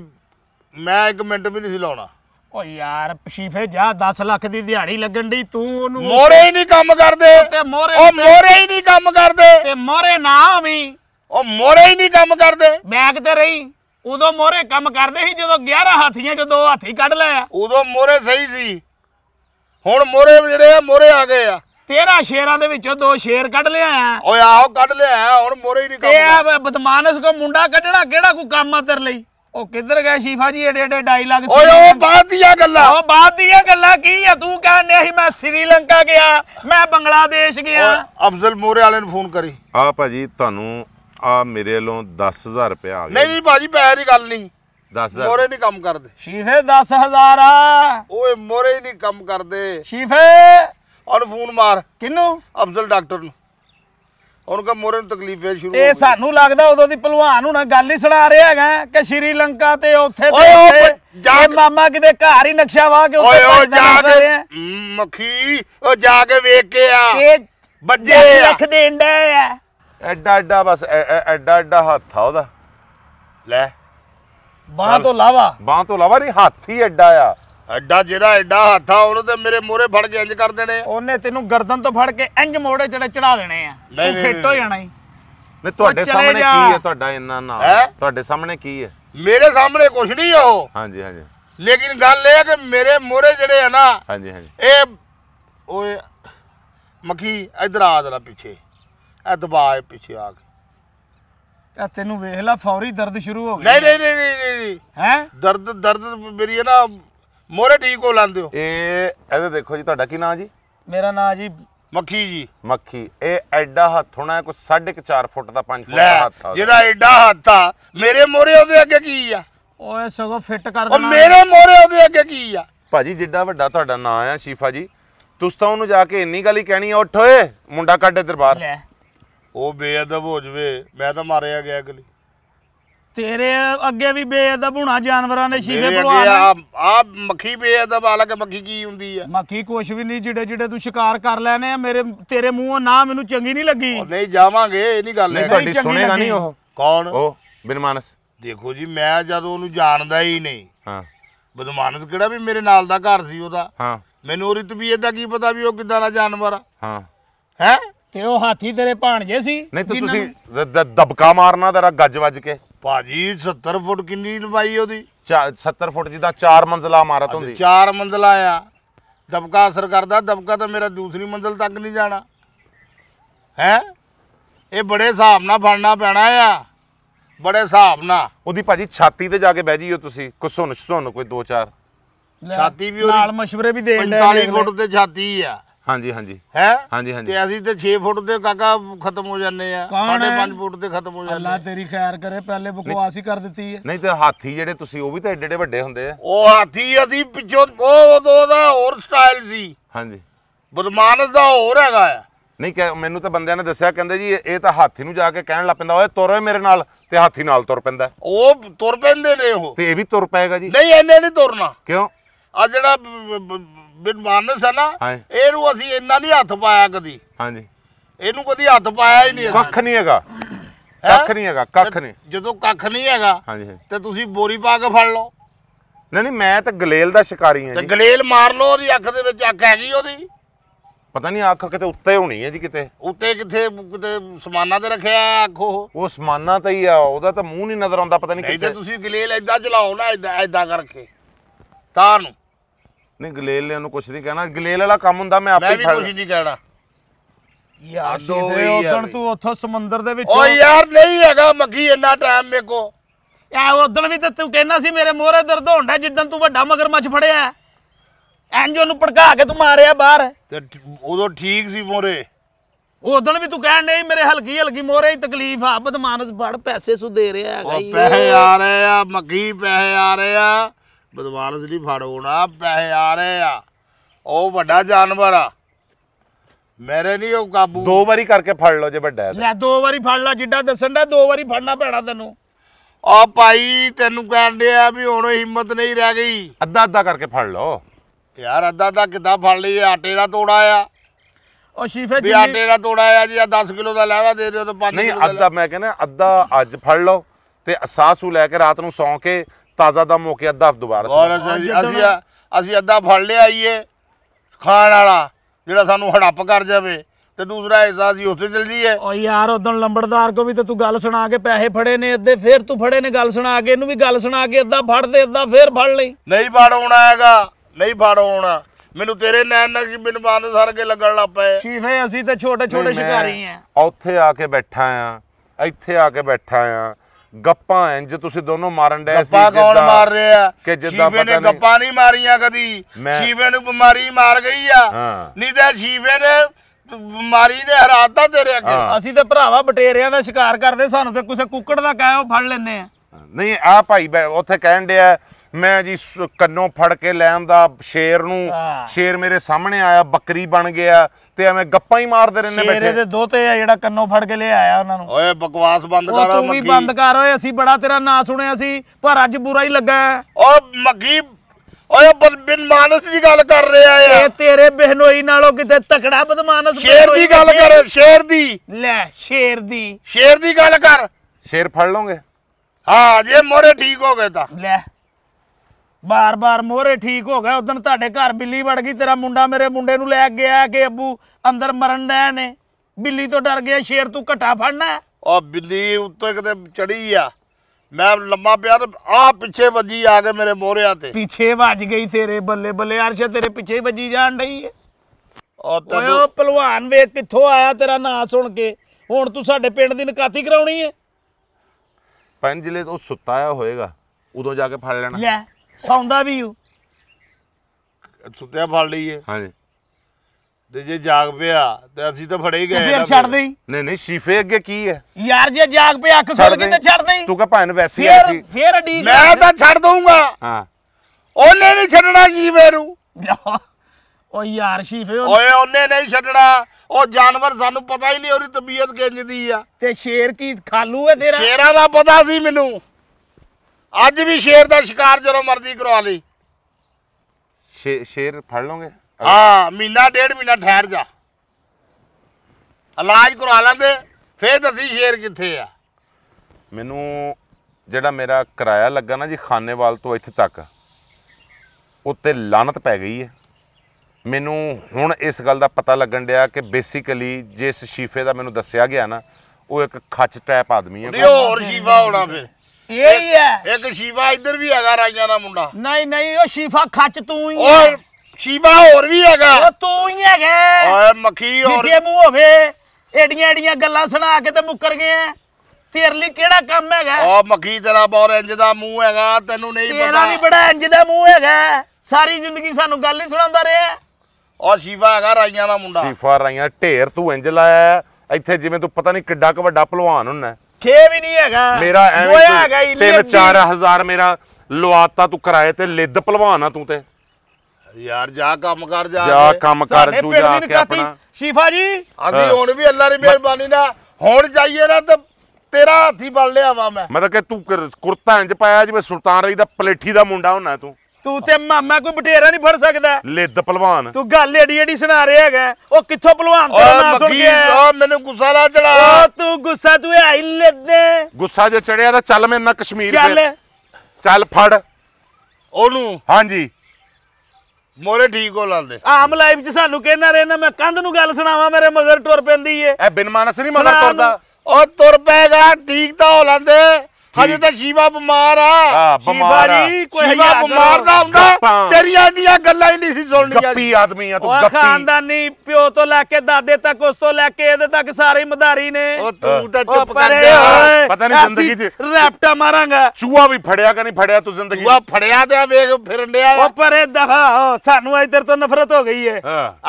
S1: ਮੈਂ ਇੱਕ ਮਿੰਟ ਵੀ ਨਹੀਂ ਸੀ ਲਾਉਣਾ ਓ ਯਾਰ ਪਸ਼ੀਫੇ ਜਾ 10 ਲੱਖ ਦੀ ਦਿਹਾੜੀ ਲੱਗਣ ਦੀ ਤੂੰ ਉਹਨੂੰ ਮੋਰੇ ਹੀ ਨਹੀਂ ਕੰਮ ਕਰਦੇ ਤੇ ਮੋਰੇ ਉਹ ਮੋਰੇ ਹੀ ਨਹੀਂ ਕੰਮ ਕਰਦੇ ਤੇ ਮੋਰੇ ਨਾ ਵੀ ਉਹ ਮੋਰੇ ਹੀ ਨਹੀਂ ਕੰਮ ਕਰਦੇ ਮੈਂ ਕਿਤੇ ਰਹੀ ਉਦੋਂ ਮੋਰੇ ਕੰਮ ਕਰਦੇ ਸੀ ਜਦੋਂ 11 ਹਾਥੀਆਂ ਚੋਂ ਦੋ ਹਾਥੀ ਕੱਢ ਲਿਆ ਉਦੋਂ ਮੋਰੇ ਸਹੀ ਸੀ ਹੁਣ ਮੋਰੇ ਜਿਹੜੇ ਆ ਮੋਰੇ ਆ ਗਏ ਆ ਤੇਰਾ ਸ਼ੇਰਾਂ ਦੇ ਵਿੱਚੋਂ ਦੋ ਸ਼ੇਰ ਕੱਢ ਲਿਆ ਆ ਓਏ ਆਹੋ ਕੱਢ ਲਿਆ ਹੁਣ ਮੋਰੇ ਹੀ ਨਹੀਂ ਕੰਮ ਤੇ ਆ ਬਦਮਾਨਸ ਕੋ ਮੁੰਡਾ ਕੱਢਣਾ ਕਿਹੜਾ ਕੋ ਕੰਮ ਆ ਤੇਰੇ ਲਈ ਉਹ ਕਿੱਧਰ ਗਿਆ ਸ਼ੀਫਾ ਜੀ ਏਡੇ ਏਡੇ ਡਾਇਲੌਗ ਸੀ ਓਏ ਉਹ ਬਾਤ ਦੀਆਂ ਗੱਲਾਂ ਉਹ ਬਾਤ ਦੀਆਂ ਗੱਲਾਂ ਕੀ ਆ ਤੂੰ ਕਹਿੰਦੇ ਸੀ ਮੈਂ ਸ੍ਰੀਲੰਕਾ ਗਿਆ ਮੈਂ ਬੰਗਲਾਦੇਸ਼ ਗਿਆ
S2: ਅਫਜ਼ਲ ਮੋਰੇ ਵਾਲੇ ਨੂੰ ਫੋਨ ਕਰੀ ਆ ਭਾਜੀ ਤੁਹਾਨੂੰ ਆ ਮੇਰੇ ਵੱਲੋਂ 10000 ਰੁਪਏ ਆ ਗਏ ਨਹੀਂ
S1: ਨਹੀਂ ਭਾਜੀ ਪੈਸੇ ਦੀ ਗੱਲ ਨਹੀਂ 10000 ਮੋਰੇ ਨਹੀਂ ਕੰਮ ਕਰਦੇ ਸ਼ੀਫੇ 10000 ਓਏ ਮੋਰੇ ਨਹੀਂ ਕੰਮ ਕਰਦੇ ਸ਼ੀਫੇ ਔਰ ਫੋਨ ਮਾਰ ਕਿੰਨੂੰ ਅਫਜ਼ਲ ਡਾਕਟਰ ਨੂੰ ਉਹਨੂੰ ਕਹ ਮੋਰੇ ਨੂੰ ਤਕਲੀਫ ਹੈ ਸ਼ੁਰੂ ਇਹ ਸਾਨੂੰ ਲੱਗਦਾ ਉਦੋਂ ਦੀ ਪਹਿਲਵਾਨ ਨਾ ਗੱਲ ਹੀ ਸੁਣਾ ਰਿਹਾ ਹੈਗਾ ਕਿ ਸ਼੍ਰੀਲੰਕਾ ਤੇ ਉੱਥੇ ਤੇ ਇਹ ਮਾਮਾ ਕਿਤੇ ਘਰ ਹੀ ਨਕਸ਼ਾ ਵਾ ਕੇ ਉੱਥੇ ਓਏ ਜਾ ਕੇ ਮੱਖੀ ਉਹ ਜਾ ਕੇ ਵੇਖ
S2: ਕੇ ਆ ਬੱਜੇ ਲੱਖ ਦੇਂਦਾ ਐ ਐਡਾ ਐਡਾ ਬਸ ਐਡਾ ਐਡਾ ਹੱਥ ਆ ਉਹਦਾ ਲੈ ਬਾਹ ਤੋਂ ਲਾਵਾ ਬਾਹ ਤੋਂ ਲਾਵਾ ਨਹੀਂ ਹਾਥੀ
S1: ਐਡਾ ਆ ਐਡਾ ਜਿਹੜਾ ਐਡਾ ਹੱਥ ਆ ਉਹਨੇ ਤੇ ਮੇਰੇ ਮੋਰੇ ਫੜ ਕੇ ਇੰਜ ਕਰ ਦੇਣੇ ਉਹਨੇ ਤੈਨੂੰ ਗਰਦਨ ਤੋਂ ਫੜ ਕੇ ਇੰਜ ਮੋੜੇ ਜਿਹੜੇ ਚੜਾ ਦੇਣੇ ਆ ਤੂੰ ਫਿੱਟ ਹੋ ਜਾਣਾ ਹੀ
S2: ਨਹੀਂ ਤੁਹਾਡੇ ਸਾਹਮਣੇ ਕੀ ਹੈ ਤੁਹਾਡਾ ਇੰਨਾ ਨਾ ਤੁਹਾਡੇ ਸਾਹਮਣੇ ਕੀ ਹੈ ਮੇਰੇ ਸਾਹਮਣੇ ਕੁਝ ਨਹੀਂ ਉਹ ਹਾਂਜੀ ਹਾਂਜੀ ਲੇਕਿਨ ਗੱਲ ਇਹ ਹੈ ਕਿ ਮੇਰੇ ਮੋਰੇ ਜਿਹੜੇ ਆ ਨਾ ਹਾਂਜੀ ਹਾਂਜੀ ਇਹ ਓਏ
S1: ਮੱਖੀ ਇਧਰ ਆ ਜਰਾ ਪਿੱਛੇ ਇਹ ਦਬਾਏ ਪਿੱਛੇ ਆ ਕੇ ਆ ਤੈਨੂੰ ਵੇਖ ਲੈ ਫੌਰੀ ਦਰਦ ਸ਼ੁਰੂ ਹੋ ਗਿਆ ਨਹੀਂ ਨਹੀਂ ਨਹੀਂ ਨਹੀਂ ਨਹੀਂ ਹੈ ਦਰਦ ਦਰਦ ਮੇਰੀ ਇਹ
S2: ਨਾ ਮੋਰੇ ਠੀਕ ਹੋ ਲਾਂਦੇ ਹੋ ਇਹ ਇਹਦੇ ਦੇਖੋ ਜੀ ਤੁਹਾਡਾ ਕੀ ਨਾਮ ਜੀ ਮੇਰਾ ਨਾਮ ਜੀ ਮੱਖੀ ਜੀ ਮੱਖੀ ਇਹ ਐਡਾ ਹੱਥ ਹੋਣਾ ਕੋਈ 4.5 ਫੁੱਟ ਦਾ 5 ਫੁੱਟ ਦਾ ਹੱਥ ਆ ਜਿਹਦਾ
S1: ਐਡਾ ਹੱਥ ਆ ਮੇਰੇ ਮੋਰੇ ਉਹਦੇ ਅੱਗੇ ਕੀ ਆ ਓਏ ਸਗੋ ਫਿੱਟ ਕਰ ਦੇਣਾ ਮੇਰੇ ਮੋਰੇ ਉਹਦੇ ਅੱਗੇ
S2: ਕੀ ਆ ਭਾਜੀ ਜਿੱਡਾ ਵੱਡਾ ਤੁਹਾਡਾ ਨਾਂ ਆ ਸ਼ੀਫਾ ਜੀ ਤੁਸੀਂ ਤਾਂ ਉਹਨੂੰ ਜਾ ਕੇ ਇੰਨੀ ਗੱਲ ਹੀ ਕਹਿਣੀ ਆ ਉੱਠ ਓਏ ਮੁੰਡਾ ਕੱਢ ਦਰਬਾਰ ਲੈ
S1: ਉਹ ਬੇਅਦਬ ਹੋ ਜਵੇ ਮੈਂ ਤਾਂ ਮਾਰਿਆ ਗਿਆ ਅਗਲੀ
S2: ਤੇਰੇ ਅੱਗੇ ਵੀ ਬੇਅਦਬ ਹੋਣਾ ਜਾਨਵਰਾਂ ਨੇ ਸ਼ੀਵੇ ਪਲਵਾ ਲਏ
S1: ਆ ਮੱਖੀ ਬੇਅਦਬ ਆ ਲੱਗ ਮੱਖੀ ਕੀ ਹੁੰਦੀ ਆ ਮੱਖੀ ਕੁਛ ਵੀ ਨਹੀਂ ਜਿਹੜੇ ਜਿਹੜੇ ਤੂੰ ਸ਼ਿਕਾਰ ਕਰ ਲੈਨੇ ਆ ਮੇਰੇ ਤੇਰੇ ਮੂੰਹੋਂ ਨਾ ਮੈਨੂੰ ਚੰਗੀ ਨਹੀਂ ਲੱਗੀ ਨਹੀਂ ਜਾਵਾਂਗੇ ਇਹ ਨਹੀਂ ਗੱਲ ਹੈ ਤੁਹਾਡੀ ਸੁਣੇਗਾ ਨਹੀਂ ਉਹ
S2: ਕੌਣ ਉਹ ਬਿਨਮਾਨਸ ਦੇਖੋ ਜੀ ਮੈਂ ਜਦੋਂ ਉਹਨੂੰ
S1: ਜਾਣਦਾ ਹੀ ਨਹੀਂ ਹਾਂ ਬਦਮਾਨਸ ਕਿਹੜਾ ਵੀ ਮੇਰੇ ਨਾਲ ਦਾ ਘਰ ਸੀ ਉਹਦਾ ਹਾਂ ਮੈਨੂੰ ਉਹਦੀ ਤਬੀਅਤ ਦਾ ਕੀ ਪਤਾ ਵੀ ਉਹ ਕਿਦਾਂ ਦਾ ਜਾਨਵਰ ਆ
S2: ਹਾਂ ਹੈ ਤੇ ਉਹ ਹਾਥੀ ਤੇਰੇ ਭਾਣਜੇ ਸੀ ਨਹੀਂ ਤੂੰ ਤੁਸੀਂ ਦਬਕਾ ਮਾਰਨਾ ਤੇਰਾ ਗੱਜ ਵੱਜ ਕੇ ਭਾਜੀ 70 ਫੁੱਟ ਕਿੰਨੀ ਲੰਬਾਈ ਉਹਦੀ 70 ਫੁੱਟ ਜਿੱਦਾਂ ਚਾਰ ਮੰਜ਼ਲਾ ਮਾਰਤ ਹੁੰਦੀ ਚਾਰ ਮੰਜ਼ਲਾ ਆ ਦਬਕਾ ਅਸਰ ਕਰਦਾ ਦਬਕਾ ਤਾਂ ਮੇਰਾ ਦੂਸਰੀ ਮੰਜ਼ਲ ਤੱਕ ਨਹੀਂ ਜਾਣਾ ਹੈ ਇਹ ਬੜੇ ਹਿਸਾਬ ਨਾਲ ਫੜਨਾ ਪੈਣਾ ਆ ਬੜੇ ਹਿਸਾਬ ਨਾਲ ਉਹਦੀ ਭਾਜੀ ਛਾਤੀ ਤੇ ਜਾ ਕੇ ਬਹਿ ਜਾਈਓ ਤੁਸੀਂ ਕੋਈ ਸੁਣ ਕੋਈ ਦੋ ਚਾਰ
S1: ਛਾਤੀ ਵੀ ਉਹਦੀ ਨਾਲ ਮਸ਼ਵਰੇ ਵੀ ਦੇਣ 45 ਫੁੱਟ ਤੇ ਛਾਤੀ ਆ ਹਾਂਜੀ ਹਾਂਜੀ ਹੈ ਹਾਂਜੀ ਹਾਂਜੀ ਤੇ ਅਸੀਂ ਤੇ 6 ਫੁੱਟ ਦੇ ਕਾਕਾ ਖਤਮ ਹੋ ਜਾਂਦੇ ਆ ਸਾਡੇ 5
S2: ਫੁੱਟ ਦੇ ਖਤਮ ਹੋ ਜਾਂਦੇ ਅੱਲਾ ਤੇਰੀ ਖੈਰ ਕਰੇ ਪਹਿਲੇ ਬਕਵਾਸ ਹੀ ਕਰ ਦਿੱਤੀ ਹੈ ਨਹੀਂ ਤੇ ਹਾਥੀ ਜਿਹੜੇ ਤੁਸੀਂ ਉਹ ਵੀ ਤਾਂ ਏਡੇ ਏਡੇ ਵੱਡੇ ਹੁੰਦੇ ਆ ਉਹ
S1: ਹਾਥੀ ਅਸੀਂ ਪਿੱਛੋਂ ਉਹ ਉਹਦਾ ਹੋਰ ਸਟਾਈਲ ਸੀ ਹਾਂਜੀ ਬਦਮਾਨਸ ਦਾ ਹੋਰ
S2: ਹੈਗਾ ਆ ਨਹੀਂ ਕਿ ਮੈਨੂੰ ਤਾਂ ਬੰਦਿਆਂ ਨੇ ਦੱਸਿਆ ਕਹਿੰਦੇ ਜੀ ਇਹ ਤਾਂ ਹਾਥੀ ਨੂੰ ਜਾ ਕੇ ਕਹਿਣ ਲੱਗ ਪੈਂਦਾ ਓਏ ਤੁਰ ਮੇਰੇ ਨਾਲ ਤੇ ਹਾਥੀ ਨਾਲ ਤੁਰ ਪੈਂਦਾ ਉਹ ਤੁਰ ਪੈਂਦੇ ਨੇ ਉਹ ਤੇ ਇਹ ਵੀ ਤੁਰ ਪਏਗਾ ਜੀ ਨਹੀਂ ਇਹਨੇ ਨਹੀਂ ਤੁਰਨਾ ਕਿਉਂ ਆ ਜਿਹੜਾ ਬਿਨਮਾਨਸ ਹੈ ਨਾ ਇਹਨੂੰ ਅਸੀਂ ਇੰਨਾ ਨਹੀਂ ਹੱਥ ਪਾਇਆ ਕਦੀ ਹਾਂਜੀ
S1: ਇਹਨੂੰ ਕਦੀ ਹੱਥ ਪਾਇਆ ਹੀ ਨਹੀਂ ਕੱਖ
S2: ਨਹੀਂ ਹੈਗਾ ਕੱਖ ਨਹੀਂ ਹੈਗਾ ਕੱਖ ਨਹੀਂ ਜਦੋਂ ਕੱਖ ਨਹੀਂ ਹੈਗਾ ਤੇ ਤੁਸੀਂ ਬੋਰੀ ਪਾ ਕੇ ਫੜ ਲਓ ਨਹੀਂ ਨਹੀਂ ਮੈਂ ਤਾਂ ਗਲੇਲ ਦਾ ਸ਼ਿਕਾਰੀ ਹਾਂ ਤੇ ਜੀ ਗਲੇਲ ਮਾਰ
S1: ਲਓ ਉਹਦੀ ਅੱਖ ਦੇ ਵਿੱਚ ਅੱਖ ਹੈਗੀ ਉਹਦੀ
S2: ਪਤਾ ਨਹੀਂ ਅੱਖ ਕਿਤੇ ਉੱਤੇ ਹੋਣੀ ਹੈ ਜੀ ਕਿਤੇ ਉੱਤੇ ਕਿਥੇ ਕਿਤੇ ਸਮਾਨਾਂ ਤੇ ਰੱਖਿਆ ਅੱਖ ਉਹ ਉਹ ਸਮਾਨਾ ਤਾਂ ਹੀ ਆ ਉਹਦਾ ਤਾਂ ਮੂੰਹ ਨਹੀਂ ਨਜ਼ਰ ਆਉਂਦਾ ਪਤਾ ਨਹੀਂ ਕਿੱਥੇ ਤੁਸੀਂ ਗਲੇਲ ਐਦਾਂ ਚਲਾਓ ਨਾ ਐਦਾਂ ਐਦਾਂ ਕਰਕੇ ਤਾਂ ਨੂੰ ਨਹੀਂ ਗਲੇਲ ਨੇ ਉਹਨੂੰ ਕੁਝ ਨਹੀਂ ਕਹਿਣਾ ਗਲੇਲ ਵਾਲਾ ਕੰਮ ਹੁੰਦਾ ਮੈਂ ਆਪੇ ਮੈਂ ਵੀ ਕੁਝ ਨਹੀਂ ਕਹਿਣਾ ਯਾਰ ਸ਼ੀਫੇ ਉਦੋਂ
S1: ਤੂੰ ਉੱਥੋਂ ਸਮੁੰਦਰ ਦੇ ਵਿੱਚ ਓ ਯਾਰ ਨਹੀਂ ਹੈਗਾ ਮੱਗੀ ਇੰਨਾ ਟਾਈਮ ਮੇ ਕੋ ਐ ਉਦੋਂ ਵੀ ਤੇ ਤੂੰ ਕਹਿਣਾ ਸੀ ਮੇਰੇ ਮੋਹਰੇ ਦਰਦ ਹੁੰਦਾ ਜਿੱਦਾਂ ਤੂੰ ਵੱਡਾ ਮਗਰਮੱਛ ਫੜਿਆ ਐਂਜੋ ਨੂੰ ਪੜਕਾ ਕੇ ਤੂੰ ਮਾਰਿਆ ਬਾਹਰ ਤੇ ਉਦੋਂ ਠੀਕ ਸੀ ਮੋਹਰੇ ਉਦੋਂ ਵੀ ਤੂੰ ਕਹਿਣ ਨਹੀਂ ਮੇਰੇ ਹਲਕੀ ਹਲਕੀ ਮੋਹਰੇ ਹੀ ਤਕਲੀਫ ਆ ਬਦਮਾਨਸ ਬੜ ਪੈਸੇ ਸੁ ਦੇ ਰਿਹਾ ਹੈਗਾ ਪੈਸੇ ਆ ਰਹੇ ਆ ਮੱਗੀ ਪੈਸੇ ਆ ਰਹੇ ਆ ਬਦਮਾਨਸ ਨਹੀਂ ਫੜੋਣਾ ਪੈਸੇ ਆ ਰਹੇ ਆ ਉਹ ਵੱਡਾ ਜਾਨਵਰ ਆ ਮੇਰੇ ਨਹੀਂ ਉਹ ਕਾਬੂ ਦੋ ਵਾਰੀ
S2: ਕਰਕੇ ਫੜ ਲਓ ਜੇ ਵੱਡਾ ਹੈ ਲੈ
S1: ਦੋ ਵਾਰੀ ਫੜ ਲਾ ਜਿੱਡਾ ਦੱਸਣ ਦਾ ਦੋ ਵਾਰੀ ਫੜਨਾ ਪੈਣਾ ਤੈਨੂੰ ਆ ਭਾਈ ਤੈਨੂੰ ਕਹਿਣ ਆ ਵੀ ਹੁਣ ਹਿੰਮਤ ਨਹੀਂ ਰਹਿ ਗਈ
S2: ਅੱਧਾ ਅੱਧਾ ਕਰਕੇ ਫੜ ਲਓ
S1: ਯਾਰ ਅੱਧਾ ਅੱਧਾ ਕਿੱਦਾਂ ਫੜ ਲਈਏ ਆਟੇ ਦਾ ਤੋੜਾ ਆ ਉਹ
S2: ਸ਼ੀਫੇ ਜੀ ਆਟੇ ਦਾ
S1: ਤੋੜਾ ਆ ਜੀ ਆ 10 ਕਿਲੋ ਦਾ ਲੈਵਾ ਦੇ ਦਿਓ ਤਾਂ 5 ਨਹੀਂ ਕਿਲੋ ਅੱਧਾ
S2: ਮੈਂ ਕਹਿੰਦਾ ਅੱਧਾ ਅੱਜ ਫੜ ਲਓ ਤੇ ਅਸਾਸੂ ਲੈ ਕੇ ਰਾਤ ਨੂੰ ਸੌਂ ਕੇ ਤਾਜ਼ਾ ਦਮ ਹੋ ਕੇ ਅੱਧਾ ਦੁਬਾਰਾ ਜੀ ਅਸੀਂ ਅਸੀਂ ਅੱਧਾ ਫੜ ਲਿਆ ਈਏ ਖਾਣ ਵਾਲਾ ਜਿਹੜਾ ਸਾਨੂੰ ਹੜੱਪ ਕਰ
S1: ਜਾਵੇ ਤੇ ਦੂਸਰਾ ਹਿੱਸਾ ਅਸੀਂ ਉੱਥੇ ਚਲ ਜੀਏ ਓ ਯਾਰ ਉਦੋਂ ਲੰਬੜਦਾਰ ਕੋ ਵੀ ਤੇ ਤੂੰ ਗੱਲ ਸੁਣਾ ਕੇ ਪੈਸੇ ਫੜੇ ਨੇ ਅੱਧੇ ਫੇਰ ਤੂੰ ਫੜੇ ਨੇ ਗੱਲ ਸੁਣਾ ਕੇ ਇਹਨੂੰ ਵੀ ਗੱਲ ਸੁਣਾ ਕੇ ਅੱਧਾ ਫੜ ਦੇ ਅੱਧਾ ਫੇਰ ਫੜ ਲਈ ਨਹੀਂ ਫੜ ਹੈਗਾ ਨਹੀਂ ਫੜ ਮੈਨੂੰ ਤੇਰੇ ਨੈਣ ਜੀ ਬਿਨ ਬਾਨ ਸਰ ਕੇ ਲੱਗਣ ਲੱਗ ਪਏ
S2: ਸ਼ੀਫੇ ਅਸੀਂ ਤੇ ਛੋਟੇ ਛੋਟੇ ਸ਼ਿਕਾਰੀ ਆ ਉੱਥੇ ਆ ਕੇ ਬੈਠਾ ਆ ਇੱਥੇ ਆ ਕੇ ਬੈਠਾ ਆ ਗੱਪਾਂ ਇੰਜ ਤੁਸੀਂ ਦੋਨੋਂ ਮਾਰਨ ਡਏ ਸੀ ਗੱਪਾਂ ਕੌਣ ਮਾਰ ਰਿਹਾ ਕਿ ਜਿੱਦਾਂ ਪਤਾ ਨਹੀਂ ਨੇ ਗੱਪਾਂ
S1: ਨਹੀਂ ਮਾਰੀਆਂ ਕਦੀ ਸ਼ੀਵੇ ਨੂੰ ਬਿਮਾਰੀ ਮਾਰ ਗਈ ਆ ਨਹੀਂ ਤਾਂ ਸ਼ੀਵੇ ਨੇ ਬਿਮਾਰੀ
S2: ਨੇ ਹਰਾਤਾ ਤੇਰੇ ਅੱਗੇ ਅਸੀਂ ਤਾਂ ਭਰਾਵਾ ਬਟੇਰਿਆਂ ਦਾ ਸ਼ਿਕਾਰ ਕਰਦੇ ਸਾਨੂੰ ਤੇ ਕਿਸੇ ਕੁੱਕੜ ਦਾ ਕਾਇਓ ਫੜ ਲੈਨੇ ਆ ਨਹੀਂ ਆ ਭਾਈ ਉੱਥੇ ਕਹਿਣ ਡਿਆ ਮੈਂ ਜੀ ਕੰਨੋਂ ਫੜ ਕੇ ਲੈਣ ਦਾ ਸ਼ੇਰ ਨੂੰ ਸ਼ੇਰ ਮੇਰੇ ਸਾਹਮਣੇ ਆਇਆ ਬੱਕਰੀ ਬਣ ਗਿਆ ਤੇ ਐਵੇਂ ਗੱਪਾਂ ਹੀ ਮਾਰਦੇ ਰਹਿੰਦੇ ਬੈਠੇ ਸ਼ੇਰ ਦੇ
S1: ਦੋਤੇ ਆ ਜਿਹੜਾ ਕੰਨੋਂ ਫੜ ਕੇ ਆਇਆ ਉਹਨਾਂ ਨੂੰ ਓਏ ਬਕਵਾਸ ਬੰਦ ਕਰ ਤੂੰ ਵੀ ਬੰਦ ਕਰ ਓਏ ਅਸੀਂ ਬੜਾ ਤੇਰਾ ਨਾਂ ਸੁਣਿਆ ਸੀ ਪਰ ਅੱਜ ਬੁਰਾ ਹੀ ਲੱਗਾ ਓ ਮੱਗੀ ਓਏ ਮਾਨਸ ਦੀ ਗੱਲ ਕਰ ਰਿਹਾ ਆ ਇਹ ਤੇਰੇ ਬਹਿਨੋਈ ਨਾਲੋਂ ਕਿਤੇ ਤਕੜਾ ਬਦਮਾਨਸ
S2: ਸ਼ੇਰ ਦੀ ਗੱਲ ਕਰ ਸ਼ੇਰ
S1: ਦੀ ਲੈ ਸ਼ੇਰ ਦੀ ਸ਼ੇਰ ਦੀ ਗੱਲ ਕਰ ਸ਼ੇਰ ਫੜ ਲਓਗੇ ਹਾਂ ਜੇ ਮੋਰੇ ਠੀਕ ਹੋ ਗਏ ਤਾਂ ਲੈ ਬਾਰ-ਬਾਰ ਮੋਹਰੇ ਠੀਕ ਹੋ ਗਿਆ ਉਦੋਂ ਤੁਹਾਡੇ ਘਰ ਬਿੱਲੀ ਵੜ ਗਈ ਤੇਰਾ ਮੁੰਡਾ ਮੇਰੇ ਮੁੰਡੇ ਨੂੰ ਲੈ ਗਿਆ ਕਿ ਅੱਬੂ ਅੰਦਰ ਮਰਨ ਡੈ ਨੇ ਬਿੱਲੀ ਤੋਂ ਡਰ ਗਿਆ ਸ਼ੇਰ ਤੂੰ ਘਟਾ ਫੜਨਾ ਉਹ ਬਿੱਲੀ ਉੱਤੇ ਕਿਤੇ ਚੜੀ ਆ ਮੈਂ ਲੰਮਾ ਪਿਆ ਤੇ ਆ ਪਿੱਛੇ ਵੱਜੀ ਆ ਕੇ ਮੇਰੇ ਮੋਹਰਿਆਂ ਤੇ ਪਿੱਛੇ ਵੱਜ ਗਈ ਤੇਰੇ ਬੱਲੇ ਬੱਲੇ ਅਰਸ਼ ਤੇਰੇ ਪਿੱਛੇ ਵੱਜੀ ਜਾਣ ਡਈ ਉਹ ਓਏ ਉਹ ਪਹਿਲਵਾਨ ਵੇਖ ਕਿੱਥੋਂ ਆਇਆ ਤੇਰਾ ਨਾਂ ਸੁਣ ਕੇ ਹੁਣ ਤੂੰ ਸਾਡੇ ਪਿੰਡ ਦੀ ਨਕਾਤੀ ਕਰਾਉਣੀ ਹੈ
S2: ਪੰਜ ਜ਼ਿਲ੍ਹੇ ਤੋਂ ਸੁੱਤਾ ਆਇਆ ਹੋਏਗਾ ਉਦੋਂ ਜਾ ਕੇ ਫੜ ਲੈਣਾ
S1: ਲੈ ਸੌਂਦਾ ਵੀ ਉਹ ਸੁੱਤਿਆ ਫੜ ਲਈਏ ਹਾਂਜੀ ਤੇ ਜੇ ਜਾਗ ਪਿਆ
S2: ਤੇ ਅਸੀਂ ਤਾਂ ਫੜੇ ਹੀ ਗਏ ਫਿਰ ਛੱਡ ਦੇ ਨਹੀਂ ਨਹੀਂ ਸ਼ੀਫੇ ਅੱਗੇ ਕੀ ਹੈ ਯਾਰ ਜੇ ਜਾਗ ਪਿਆ ਅੱਖ ਖੁੱਲ ਗਈ ਤੇ ਛੱਡ ਦੇ ਤੂੰ ਕਹ ਭੈਣ ਵੈਸੀ ਆ ਸੀ ਫੇਰ ਅਡੀ ਮੈਂ ਤਾਂ ਛੱਡ ਦਊਂਗਾ ਹਾਂ ਉਹਨੇ
S1: ਨਹੀਂ ਛੱਡਣਾ ਸ਼ੀਫੇ ਨੂੰ ਓ ਯਾਰ ਸ਼ੀਫੇ ਓਏ ਉਹਨੇ ਨਹੀਂ ਛੱਡਣਾ ਉਹ ਜਾਨਵਰ ਸਾਨੂੰ ਪਤਾ ਹੀ ਨਹੀਂ ਉਹਦੀ ਤਬੀਅਤ ਕਿੰਜ ਦੀ ਆ ਤੇ ਸ਼ੇਰ ਕੀ ਖਾਲੂ ਹੈ ਤੇਰਾ ਸ਼ੇਰਾਂ ਦਾ ਪਤਾ ਸੀ ਮੈਨੂੰ ਅੱਜ ਵੀ ਸ਼ੇਰ ਦਾ ਸ਼ਿਕਾਰ ਜਦੋਂ ਮਰਜ਼ੀ ਕਰਵਾ ਲਈ
S2: ਸ਼ੇਰ ਫੜ ਲਓਗੇ
S1: ਹਾਂ ਮਹੀਨਾ ਡੇਢ ਮਹੀਨਾ ਠਹਿਰ ਜਾ ਇਲਾਜ ਕਰਵਾ ਲੈਂਦੇ ਫੇਰ ਦੱਸੀ ਸ਼ੇਰ ਕਿੱਥੇ ਆ
S2: ਮੈਨੂੰ ਜਿਹੜਾ ਮੇਰਾ ਕਿਰਾਇਆ ਲੱਗਾ ਨਾ ਜੀ ਖਾਨੇਵਾਲ ਤੋਂ ਇੱਥੇ ਤੱਕ ਉੱਤੇ ਲਾਨਤ ਪੈ ਗਈ ਹੈ ਮੈਨੂੰ ਹੁਣ ਇਸ ਗੱਲ ਦਾ ਪਤਾ ਲੱਗਣ ਡਿਆ ਕਿ ਬੇਸਿਕਲੀ ਜਿਸ ਸ਼ੀਫੇ ਦਾ ਮੈਨੂੰ ਦੱਸਿਆ ਗਿਆ ਨਾ ਉਹ ਇੱਕ ਖੱਚ ਟਾਈਪ ਆਦਮੀ ਹੈ ਹੋਰ
S1: ਸ਼ੀਫਾ ਹੋਣਾ ਫਿਰ ਇਹੀ ਹੈ ਇੱਕ ਸ਼ੀਫਾ ਇੱਧਰ ਵੀ ਹੈਗਾ ਰਾਈਆਂ ਦਾ ਮੁੰਡਾ ਨਹੀਂ ਨਹੀਂ ਉਹ ਸ਼ੀਫਾ ਖੱਚ ਤੂੰ ਹੀ ਹੈ ਸ਼ੀਫਾ ਹੋਰ ਵੀ ਹੈਗਾ ਉਹ ਤੂੰ ਹੀ ਹੈਗਾ ਓਏ ਮੱਖੀ ਹੋਰ ਜਿੱਦੇ ਮੂੰਹ ਹੋਵੇ ਏਡੀਆਂ ਏਡੀਆਂ ਗੱਲਾਂ ਸੁਣਾ ਕੇ ਤੇ ਮੁੱਕਰ ਗਏ ਆ ਤੇਰੇ ਲਈ ਕਿਹੜਾ ਕੰਮ ਹੈਗਾ ਓ ਮੱਖੀ ਤੇਰਾ ਬਹੁਤ ਇੰਜ ਦਾ ਮੂੰਹ ਹੈਗਾ ਤੈਨੂੰ ਨਹੀਂ ਪਤਾ ਤੇਰਾ ਵੀ ਬੜਾ ਇੰਜ ਦਾ ਮੂੰਹ ਹੈਗਾ ਸਾਰੀ ਜ਼ਿੰਦਗੀ ਸਾਨੂੰ ਗੱਲ ਹੀ ਸੁਣਾਉਂਦਾ ਰਿਹਾ ਓ ਸ਼ੀਫਾ ਹੈਗਾ ਰਾਈਆਂ ਦਾ ਮੁੰਡਾ ਸ਼ੀਫਾ
S2: ਰਾਈਆਂ ਢੇਰ ਤੂੰ ਇੰਜ ਲਾਇਆ ਇੱਥੇ ਜਿਵੇਂ ਤੂੰ ਪਤਾ ਨਹੀਂ ਕਿੱਡਾ ਕ ਵੱਡਾ ਪਹਿਲਵਾਨ ਹੁੰਨਾ
S1: 6 ਵੀ ਨਹੀਂ ਹੈਗਾ ਮੇਰਾ ਐਵੇਂ ਹੈਗਾ 3 4000
S2: ਮੇਰਾ ਲਵਾਤਾ ਤੂੰ ਕਿਰਾਏ ਤੇ ਲਿੱਦ ਭਲਵਾਨਾ ਤੂੰ ਤੇ
S1: ਯਾਰ ਜਾ ਕੰਮ ਕਰ ਜਾ ਜਾ ਕੰਮ ਕਰ ਤੂੰ ਜਾ ਕੇ ਆਪਣਾ ਸ਼ੀਫਾ ਜੀ ਅਸੀਂ ਹੁਣ ਵੀ ਅੱਲਾ ਦੀ ਮਿਹਰਬਾਨੀ ਨਾਲ ਹੁਣ ਜਾਈਏ ਨਾ ਤੇ ਤੇਰਾ ਹਾਥੀ ਬਲ ਲਿਆ
S2: ਵਾ ਮੈਂ ਮਤਲਬ ਕਿ ਤੂੰ ਕੁਰਤਾ ਇੰਜ ਪਾਇਆ ਜਿਵੇਂ ਸੁਲਤਾਨ ਰਹੀ ਦਾ ਪਲੇਠੀ ਦਾ ਮੁੰਡਾ ਹੁੰਨਾ ਤੂੰ ਤੂੰ ਤੇ ਮਾਮਾ ਕੋਈ ਬਟੇਰਾ ਨਹੀਂ ਫੜ ਸਕਦਾ ਲਿੱਦ ਪਹਿਲਵਾਨ ਤੂੰ ਗੱਲ ਏਡੀ ਏਡੀ ਸੁਣਾ ਰਿਹਾ ਹੈਗਾ ਉਹ ਕਿੱਥੋਂ ਪਹਿਲਵਾਨ
S1: ਤੇਰਾ ਨਾਮ ਸੁਣ ਕੇ ਆਇਆ ਸਾਹਿਬ ਮੈਨੂੰ ਗੁੱਸਾ ਨਾ ਚੜਾ ਉਹ ਤੂੰ ਗੁੱਸਾ ਤੂੰ ਆਈ ਲਿੱਦੇ
S2: ਗੁੱਸਾ ਜੇ ਚੜਿਆ ਤਾਂ ਚੱਲ ਮੇਰੇ ਨਾਲ ਕਸ਼ਮੀਰ ਚੱਲ ਚੱਲ ਫੜ ਉਹਨੂੰ ਹਾਂਜੀ
S1: ਮੋਰੇ ਠੀਕ ਹੋ ਲਾਂਦੇ ਆਮ ਲਾਈਵ 'ਚ ਸਾਨੂੰ ਕਹਿਣਾ ਰਹਿਣਾ ਮੈਂ ਕੰਧ ਨੂੰ ਗੱਲ ਸੁਣਾਵਾ ਮੇਰੇ ਮਗਰ ਟੁਰ ਪੈਂਦੀ ਏ ਇਹ ਬਿਨ ਮਾਨਸ ਨਹੀਂ ਮਗਰ ਟੁਰਦਾ ਉਹ ਤੁਰ ਪੈਗਾ ਠੀਕ ਤਾਂ ਹੋ ਲਾਂਦੇ ਹਜੇ ਤਾਂ ਸ਼ੀਵਾ ਬਿਮਾਰ ਆ ਸ਼ੀਵਾ ਜੀ ਕੋਈ ਸ਼ੀਵਾ ਬਿਮਾਰ ਦਾ ਹੁੰਦਾ ਤੇਰੀਆਂ ਦੀਆਂ ਗੱਲਾਂ ਹੀ ਨਹੀਂ ਸੀ ਸੁਣਨੀਆਂ ਗੱਪੀ ਆਦਮੀ ਆ ਤੂੰ ਗੱਪੀ ਖਾਨਦਾਨੀ ਪਿਓ ਤੋਂ ਲੈ ਕੇ ਦਾਦੇ ਤੱਕ ਉਸ ਤੋਂ ਲੈ ਕੇ ਇਹਦੇ ਤੱਕ ਸਾਰੇ ਮਦਾਰੀ ਨੇ ਉਹ ਤੂੰ ਤਾਂ ਚੁੱਪ ਕਰ ਗਿਆ ਪਤਾ ਨਹੀਂ ਜ਼ਿੰਦਗੀ 'ਚ ਰੈਪਟਾ ਮਾਰਾਂਗਾ ਚੂਹਾ ਵੀ ਫੜਿਆ ਕਿ ਨਹੀਂ ਫੜਿਆ ਤੂੰ ਜ਼ਿੰਦਗੀ ਚੂਹਾ ਫੜਿਆ ਤੇ ਵੇਖ ਫਿਰਨ ਡਿਆ ਉਹ ਪਰੇ ਦਹਾ ਸਾਨੂੰ ਇਧਰ ਤੋਂ ਨਫ਼ਰਤ ਹੋ ਗਈ ਹੈ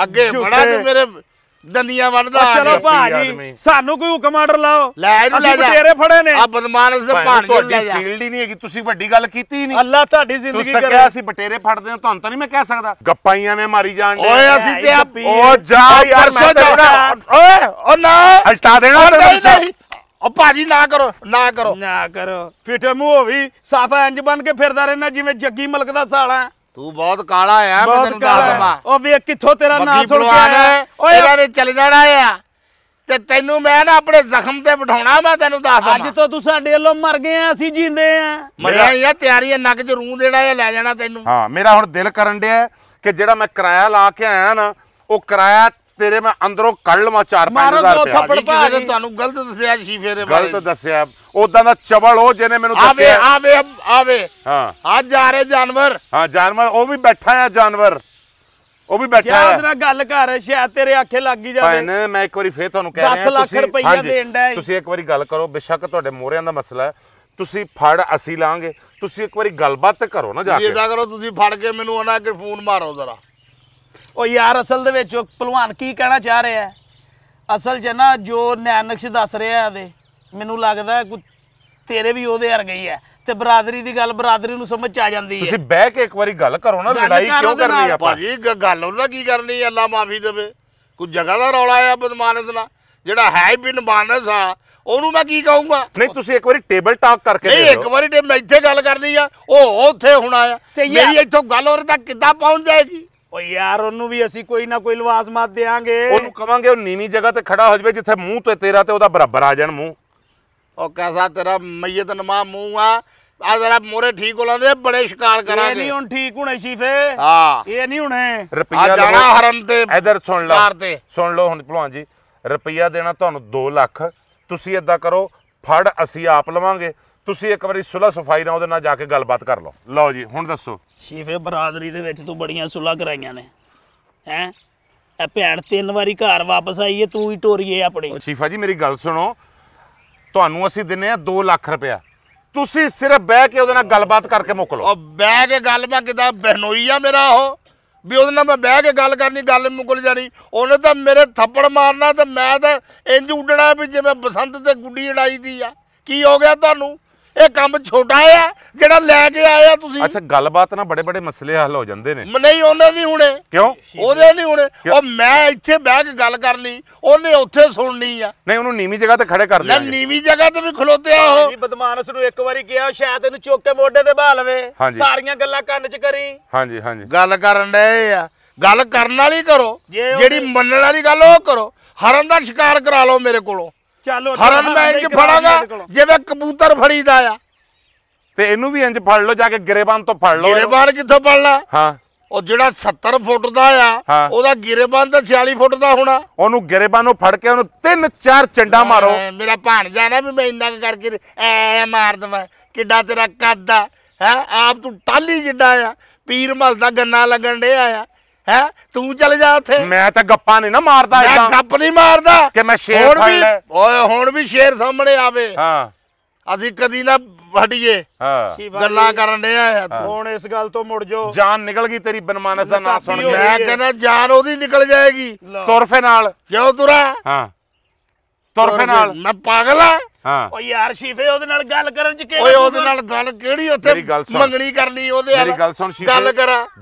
S1: ਅੱਗੇ ਬੜਾ ਕਿ ਮੇਰੇ
S2: ਦੰਦੀਆਂ ਵੱਢਦਾ ਆ ਚਲੋ ਭਾਜੀ
S1: ਸਾਨੂੰ ਕੋਈ ਹੁਕਮ ਆਰਡਰ ਲਾਓ ਲੈ ਇਹਨੂੰ ਲੈ ਅਸੀਂ ਜਾ ਫੜੇ ਨੇ ਆ ਬਦਮਾਨਸ ਦੇ ਭਾਣ ਤੁਹਾਡੀ ਲੈ ਜਾ ਫੀਲਡ
S2: ਹੀ ਨਹੀਂ ਹੈਗੀ ਤੁਸੀਂ ਵੱਡੀ ਗੱਲ ਕੀਤੀ ਹੀ ਨਹੀਂ ਅੱਲਾ ਤੁਹਾਡੀ ਜ਼ਿੰਦਗੀ ਤੁਸੀਂ ਕਿਹਾ ਸੀ ਬਟੇਰੇ ਫੜਦੇ ਹਾਂ ਤੁਹਾਨੂੰ ਤਾਂ ਨਹੀਂ ਮੈਂ ਕਹਿ ਸਕਦਾ ਗੱਪਾਂ ਹੀ ਐਵੇਂ ਮਾਰੀ ਜਾਣ ਦੇ ਓਏ ਅਸੀਂ ਤੇ ਆਪ ਓ ਜਾ ਯਾਰ ਮੈਂ ਪਰਸੋਂ
S1: ਤਾਂ ਓਏ ਉਹ ਨਾ ਹਟਾ ਦੇਣਾ ਤੇ ਨਹੀਂ ਨਹੀਂ ਉਹ ਭਾਜੀ ਨਾ ਕਰੋ ਨਾ ਕਰੋ ਨਾ ਕਰੋ ਫਿੱਟੇ ਮੂੰਹ ਹੋ ਵੀ ਸਾਫਾ ਇੰਜ ਬਣ ਕੇ ਫਿਰਦਾ ਰਹਿਣਾ ਜਿਵੇਂ ਜੱਗੀ ਮਲਕ ਦਾ ਸਾਲਾ ਤੂੰ ਬਹੁਤ ਕਾਲਾ ਆ ਮੈਂ ਤੈਨੂੰ ਦੱਸ ਦਵਾ ਉਹ ਵੇ ਕਿੱਥੋਂ ਤੇਰਾ ਨਾਂ ਸੁਣ ਕੇ ਆਇਆ ਓਏ ਇਹਨਾਂ ਨੇ ਚਲੇ ਜਾਣਾ ਆ ਤੇ ਤੈਨੂੰ ਮੈਂ ਨਾ ਆਪਣੇ ਜ਼ਖਮ ਤੇ ਬਿਠਾਉਣਾ ਮੈਂ ਤੈਨੂੰ ਦੱਸ ਦਵਾ ਅੱਜ ਤੋਂ ਤੂੰ ਸਾਡੇ ਵੱਲੋਂ ਮਰ ਗਏ ਆ ਅਸੀਂ ਜਿੰਦੇ ਆ ਮਰਿਆ ਯਾ ਤਿਆਰੀ ਆ ਨੱਕ 'ਚ ਰੂਹ ਦੇਣਾ ਆ ਲੈ ਜਾਣਾ ਤੈਨੂੰ ਹਾਂ
S2: ਮੇਰਾ ਹੁਣ ਦਿਲ ਕਰਨ ਡਿਆ ਕਿ ਜਿਹੜਾ ਮੈਂ ਕਿਰਾਇਆ ਲਾ ਕੇ ਆਇਆ ਨਾ ਉਹ ਕਿਰਾਇਆ ਤੇਰੇ ਮੈਂ ਅੰਦਰੋਂ ਕੱਢ ਲਵਾਂ 4-5000 ਰੁਪਏ ਮਾਰੋ ਥੱਪੜ ਪਾ
S1: ਤੁਹਾਨੂੰ ਗਲਤ ਦੱਸਿਆ ਸ਼ੀਫੇ ਦੇ ਬਾਰੇ ਗਲਤ
S2: ਦੱਸਿਆ ਉਦਾਂ ਦਾ ਚਵਲ ਉਹ ਜਿਹਨੇ ਮੈਨੂੰ ਦੱਸਿਆ ਆਵੇ ਆਵੇ ਆਵੇ ਹਾਂ
S1: ਅੱਜ ਆ ਰਹੇ ਜਾਨਵਰ ਹਾਂ ਜਾਨਵਰ ਉਹ ਵੀ ਬੈਠਾ ਆ ਜਾਨਵਰ
S2: ਉਹ ਵੀ ਬੈਠਾ ਹੈ ਨਾਲ
S1: ਗੱਲ ਕਰ ਸ਼ਾਇਦ ਤੇਰੇ ਆਖੇ ਲੱਗ ਗਈ ਜਾਵੇ ਭੈਣ
S2: ਮੈਂ ਇੱਕ ਵਾਰੀ ਫੇਰ ਤੁਹਾਨੂੰ ਕਹਿ ਰਿਹਾ 10 ਲੱਖ ਰੁਪਈਆ ਦੇਣ ਦਾ ਤੁਸੀਂ ਇੱਕ ਵਾਰੀ ਗੱਲ ਕਰੋ ਬਿਸ਼ੱਕ ਤੁਹਾਡੇ ਮੋਹਰਿਆਂ ਦਾ ਮਸਲਾ ਹੈ ਤੁਸੀਂ ਫੜ ਅਸੀਂ ਲਾਂਗੇ ਤੁਸੀਂ ਇੱਕ ਵਾਰੀ ਗੱਲਬਾਤ ਕਰੋ ਨਾ ਜਾ ਕੇ ਇਹਦਾ
S1: ਕਰੋ ਤੁਸੀਂ ਫੜ ਕੇ ਮੈਨੂੰ ਉਹਨਾਂ ਅੱਗੇ ਫੋਨ ਮਾਰੋ ਜ਼ਰਾ ਉਹ ਯਾਰ ਅਸਲ ਦੇ ਵਿੱਚ ਪਹਿਲਵਾਨ ਕੀ ਕਹਿਣਾ ਚਾਹ ਰਿਹਾ ਹੈ ਅਸਲ 'ਚ ਨਾ ਜੋ ਨੈਨਕਸ਼ ਦੱਸ ਰਿਹਾ ਇਹਦੇ ਮੈਨੂੰ ਲੱਗਦਾ ਕੁ ਤੇਰੇ ਵੀ ਉਹਦੇ ਹਰ ਗਈ ਹੈ ਤੇ ਬਰਾਦਰੀ ਦੀ ਗੱਲ ਬਰਾਦਰੀ ਨੂੰ ਸਮਝ ਚ ਆ ਜਾਂਦੀ ਹੈ ਤੁਸੀਂ
S2: ਬਹਿ ਕੇ ਇੱਕ ਵਾਰੀ ਗੱਲ ਕਰੋ ਨਾ ਲੜਾਈ ਕਿਉਂ ਕਰਨੀ ਆਪਾਂ ਭਾਜੀ
S1: ਗੱਲ ਗੱਲ ਉਹਨਾਂ ਕੀ ਕਰਨੀ ਹੈ, ਅੱਲਾ ਮਾਫੀ ਦੇਵੇ ਕੋਈ ਜਗ੍ਹਾ ਦਾ ਰੌਲਾ ਆ ਬਦਮਾਨਸ ਦਾ ਜਿਹੜਾ ਹੈ ਹੀ ਮਾਨਸ ਆ ਉਹਨੂੰ ਮੈਂ ਕੀ ਕਹੂੰਗਾ ਨਹੀਂ ਤੁਸੀਂ ਇੱਕ ਵਾਰੀ
S2: ਟੇਬਲ ਟਾਕ ਕਰਕੇ ਨਹੀਂ ਲਓ ਇੱਕ
S1: ਵਾਰੀ ਤੇ ਮੈਂ ਇੱਥੇ ਗੱਲ ਕਰਨੀ ਆ ਉਹ ਉੱਥੇ ਹੁਣ ਆਇਆ ਮੇਰੀ ਇੱਥੋਂ ਗੱਲ ਹੋਰ ਤੱਕ ਕਿੱਦਾਂ ਪਹੁੰਚ ਜਾਏਗੀ
S2: ਓ ਯਾਰ ਉਹਨੂੰ ਵੀ ਅਸੀਂ ਕੋਈ ਨਾ ਕੋਈ ਲਵਾਜ਼ਮਾਤ ਦੇਾਂਗੇ ਉਹਨੂੰ ਕਵਾਂਗੇ ਉਹ ਨੀਵੀਂ ਜਗ੍ਹਾ ਤੇ ਖੜਾ ਹੋ ਜਵੇ ਜਿੱਥੇ ਮੂੰਹ ਤੇ ਤੇਰਾ ਤੇ ਉਹਦਾ ਬਰਾਬਰ ਆ ਜਾਣ ਮੂੰਹ
S1: ਉਹ ਕੈਸਾ ਤੇਰਾ ਮਈਤ ਨਮਾ ਮੂੰਹ ਆ ਆ ਜਰਾ ਮੋਰੇ ਠੀਕ ਹੋ ਲੈਂਦੇ ਬੜੇ ਸ਼ਿਕਾਰ ਕਰਾਂਗੇ ਇਹ ਨਹੀਂ ਹੁਣ ਠੀਕ ਹੋਣੇ ਸ਼ੀਫੇ ਹਾਂ ਇਹ ਨਹੀਂ ਹੁਣੇ ਰੁਪਈਆ ਜਾਣਾ ਹਰਨ
S2: ਤੇ ਇਧਰ ਸੁਣ ਲਓ ਸੁਣ ਲਓ ਹੁਣ ਭਲਵਾਨ ਜੀ ਰੁਪਈਆ ਦੇਣਾ ਤੁਹਾਨੂੰ 2 ਲੱਖ ਤੁਸੀਂ ਇਦਾਂ ਕਰੋ ਫੜ ਅਸੀਂ ਆਪ ਲਵਾਂਗੇ ਤੁਸੀਂ ਇੱਕ ਵਾਰੀ ਸੁਲਾ ਸਫਾਈ ਨਾਲ ਉਹਦੇ ਨਾਲ ਜਾ ਕੇ ਗੱਲਬਾਤ ਕਰ ਲਓ ਲਓ ਜੀ ਹੁਣ ਦੱਸੋ ਸ਼ੀਫੇ ਬਰਾਦਰੀ ਦੇ ਵਿੱਚ ਤੂੰ ਬੜੀਆਂ ਸੁਲਾ ਕਰਾਈਆਂ ਨੇ ਹੈ ਇਹ ਭੈਣ ਤਿੰਨ ਵਾਰੀ ਘਰ ਵਾਪਸ ਆਈ ਏ ਤੂੰ ਹੀ ਟੋਰੀਏ ਆਪਣੇ ਸ਼ੀਫਾ ਜੀ ਮੇਰੀ ਗੱਲ ਸੁਣੋ ਤੁਹਾਨੂੰ ਅਸੀਂ ਦਿੰਨੇ ਆ 2 ਲੱਖ ਰੁਪਇਆ ਤੁਸੀਂ ਸਿਰਫ ਬਹਿ ਕੇ ਉਹਦੇ ਨਾਲ ਗੱਲਬਾਤ ਕਰਕੇ ਮੁੱਕ ਲਓ ਉਹ ਬਹਿ ਕੇ ਗੱਲ ਮੈਂ ਕਿਦਾ ਬਹਿਨੋਈ
S1: ਆ ਮੇਰਾ ਉਹ ਵੀ ਉਹਦੇ ਨਾਲ ਮੈਂ ਬਹਿ ਕੇ ਗੱਲ ਕਰਨੀ ਗੱਲ ਮੁੱਕਲ ਜਾਣੀ ਉਹਨੇ ਤਾਂ ਮੇਰੇ ਥੱਪੜ ਮਾਰਨਾ ਤੇ ਮੈਂ ਤਾਂ ਇੰਜ ਉੱਡਣਾ ਵੀ ਜਿਵੇਂ ਬਸੰਤ ਤੇ ਗੁੱਡੀ ਉਡਾਈ ਦੀ ਆ ਕੀ ਹੋ ਗਿਆ ਤੁਹਾਨੂੰ ਇਹ ਕੰਮ ਛੋਟਾ ਆ ਜਿਹੜਾ ਲੈ ਕੇ ਆਏ ਆ ਤੁਸੀਂ ਅੱਛਾ
S2: ਗੱਲਬਾਤ ਨਾਲ ਬੜੇ ਬੜੇ ਮਸਲੇ ਹੱਲ ਹੋ ਜਾਂਦੇ ਨੇ
S1: ਨਹੀਂ ਉਹਨੇ ਨਹੀਂ ਹੁਣੇ ਕਿਉਂ ਉਹਦੇ ਨਹੀਂ ਹੁਣੇ ਉਹ ਮੈਂ ਇੱਥੇ ਬਹਿ ਕੇ ਗੱਲ ਕਰ ਲਈ ਉਹਨੇ ਉੱਥੇ ਸੁਣਨੀ ਆ
S2: ਨਹੀਂ ਉਹਨੂੰ ਨੀਵੀਂ ਜਗ੍ਹਾ ਤੇ ਖੜੇ ਕਰ ਲਿਆ
S1: ਨੀਵੀਂ ਜਗ੍ਹਾ ਤੇ ਵੀ ਖਲੋਤਿਆ ਉਹ ਜੀ ਬਦਮਾਨਸ ਨੂੰ ਇੱਕ ਵਾਰੀ ਕਿਹਾ ਸ਼ਾਇਦ ਇਹਨੂੰ ਚੁੱਕ ਕੇ ਮੋਢੇ ਤੇ ਬਹਾ ਲਵੇ ਸਾਰੀਆਂ ਗੱਲਾਂ ਕੰਨ 'ਚ ਕਰੀ ਹਾਂਜੀ ਹਾਂਜੀ ਗੱਲ ਕਰਨ ਦੇ ਆ ਗੱਲ ਕਰਨ ਵਾਲੀ ਕਰੋ ਜਿਹੜੀ ਮੰਨਣ ਵਾਲੀ ਗੱਲ ਉਹ ਕਰੋ ਹਰਨ ਦਾ ਸ਼ਿਕਾਰ ਕਰਾ ਲਓ ਮੇਰੇ ਕੋਲੋਂ ਚਲੋ ਹਰਨ ਮੈਂ ਇੰਜ ਫੜਾਂਗਾ ਜਿਵੇਂ ਕਬੂਤਰ ਫੜੀਦਾ ਆ ਤੇ ਇਹਨੂੰ ਵੀ ਇੰਜ ਫੜ ਲਓ ਜਾ ਕੇ ਗਰੇਬਾਨ ਤੋਂ ਫੜ ਲਓ ਗਰੇਬਾਨ ਕਿੱਥੋਂ ਫੜ ਲਾ ਹਾਂ ਉਹ ਜਿਹੜਾ 70 ਫੁੱਟ ਦਾ ਆ ਉਹਦਾ ਗਰੇਬਾਨ ਤਾਂ 46 ਫੁੱਟ ਦਾ ਹੋਣਾ ਉਹਨੂੰ
S2: ਗਰੇਬਾਨ ਨੂੰ ਫੜ ਕੇ ਉਹਨੂੰ ਤਿੰਨ ਚਾਰ ਚੰਡਾ ਮਾਰੋ
S1: ਮੇਰਾ ਭਾਣਜਾ ਨਾ ਵੀ ਮੈਂ ਇੰਨਾ ਕਰਕੇ ਐ ਮਾਰ ਦਵਾਂ ਕਿੱਡਾ ਤੇਰਾ ਕੱਦ ਆ ਹੈ ਆਪ ਤੂੰ ਟਾਲੀ ਜਿੱਡਾ ਆ ਪੀਰ ਦਾ ਗੰਨਾ ਲੱਗਣ ਡਿਆ ਆ ਹੈ ਤੂੰ ਚੱਲ ਜਾ ਉੱਥੇ ਮੈਂ ਤਾਂ ਗੱਪਾਂ ਨਹੀਂ ਨਾ ਮਾਰਦਾ ਇਦਾਂ ਮੈਂ ਗੱਪ ਨਹੀਂ ਮਾਰਦਾ ਕਿ ਮੈਂ ਸ਼ੇਰ ਫੜ ਲੈ ਓਏ ਹੁਣ ਵੀ ਸ਼ੇਰ ਸਾਹਮਣੇ ਆਵੇ ਹਾਂ ਅਸੀਂ ਕਦੀ ਨਾ ਵੜੀਏ ਹਾਂ ਗੱਲਾਂ ਕਰਨ ਦੇ ਆ
S2: ਹੁਣ ਇਸ ਗੱਲ ਤੋਂ ਮੁੜ ਜਾ ਜਾਨ ਨਿਕਲ ਗਈ ਤੇਰੀ ਬਨਮਾਨਸ ਦਾ ਨਾਂ ਸੁਣ ਕੇ ਮੈਂ ਕਹਿੰਦਾ
S1: ਜਾਨ ਉਹਦੀ ਨਿਕਲ ਜਾਏਗੀ ਤੁਰਫੇ ਨਾਲ ਕਿਉਂ ਤੁਰਾ ਹਾਂ
S2: ਤੁਰਫੇ ਨਾਲ ਮੈਂ ਪਾਗਲ ਆ
S1: ਹਾਂ ਓ ਯਾਰ ਸ਼ੀਫੇ ਉਹਦੇ ਨਾਲ ਗੱਲ ਕਰਨ ਚ ਕਿਹੜੀ ਓਏ ਉਹਦੇ
S2: ਨਾਲ ਗੱਲ ਕਿਹੜੀ ਉੱਥੇ ਮੰਗਣੀ ਕਰਨੀ ਉਹਦੇ ਨਾਲ ਮੇਰੀ ਗੱਲ ਸੁਣ ਸ਼ੀਫੇ ਗੱਲ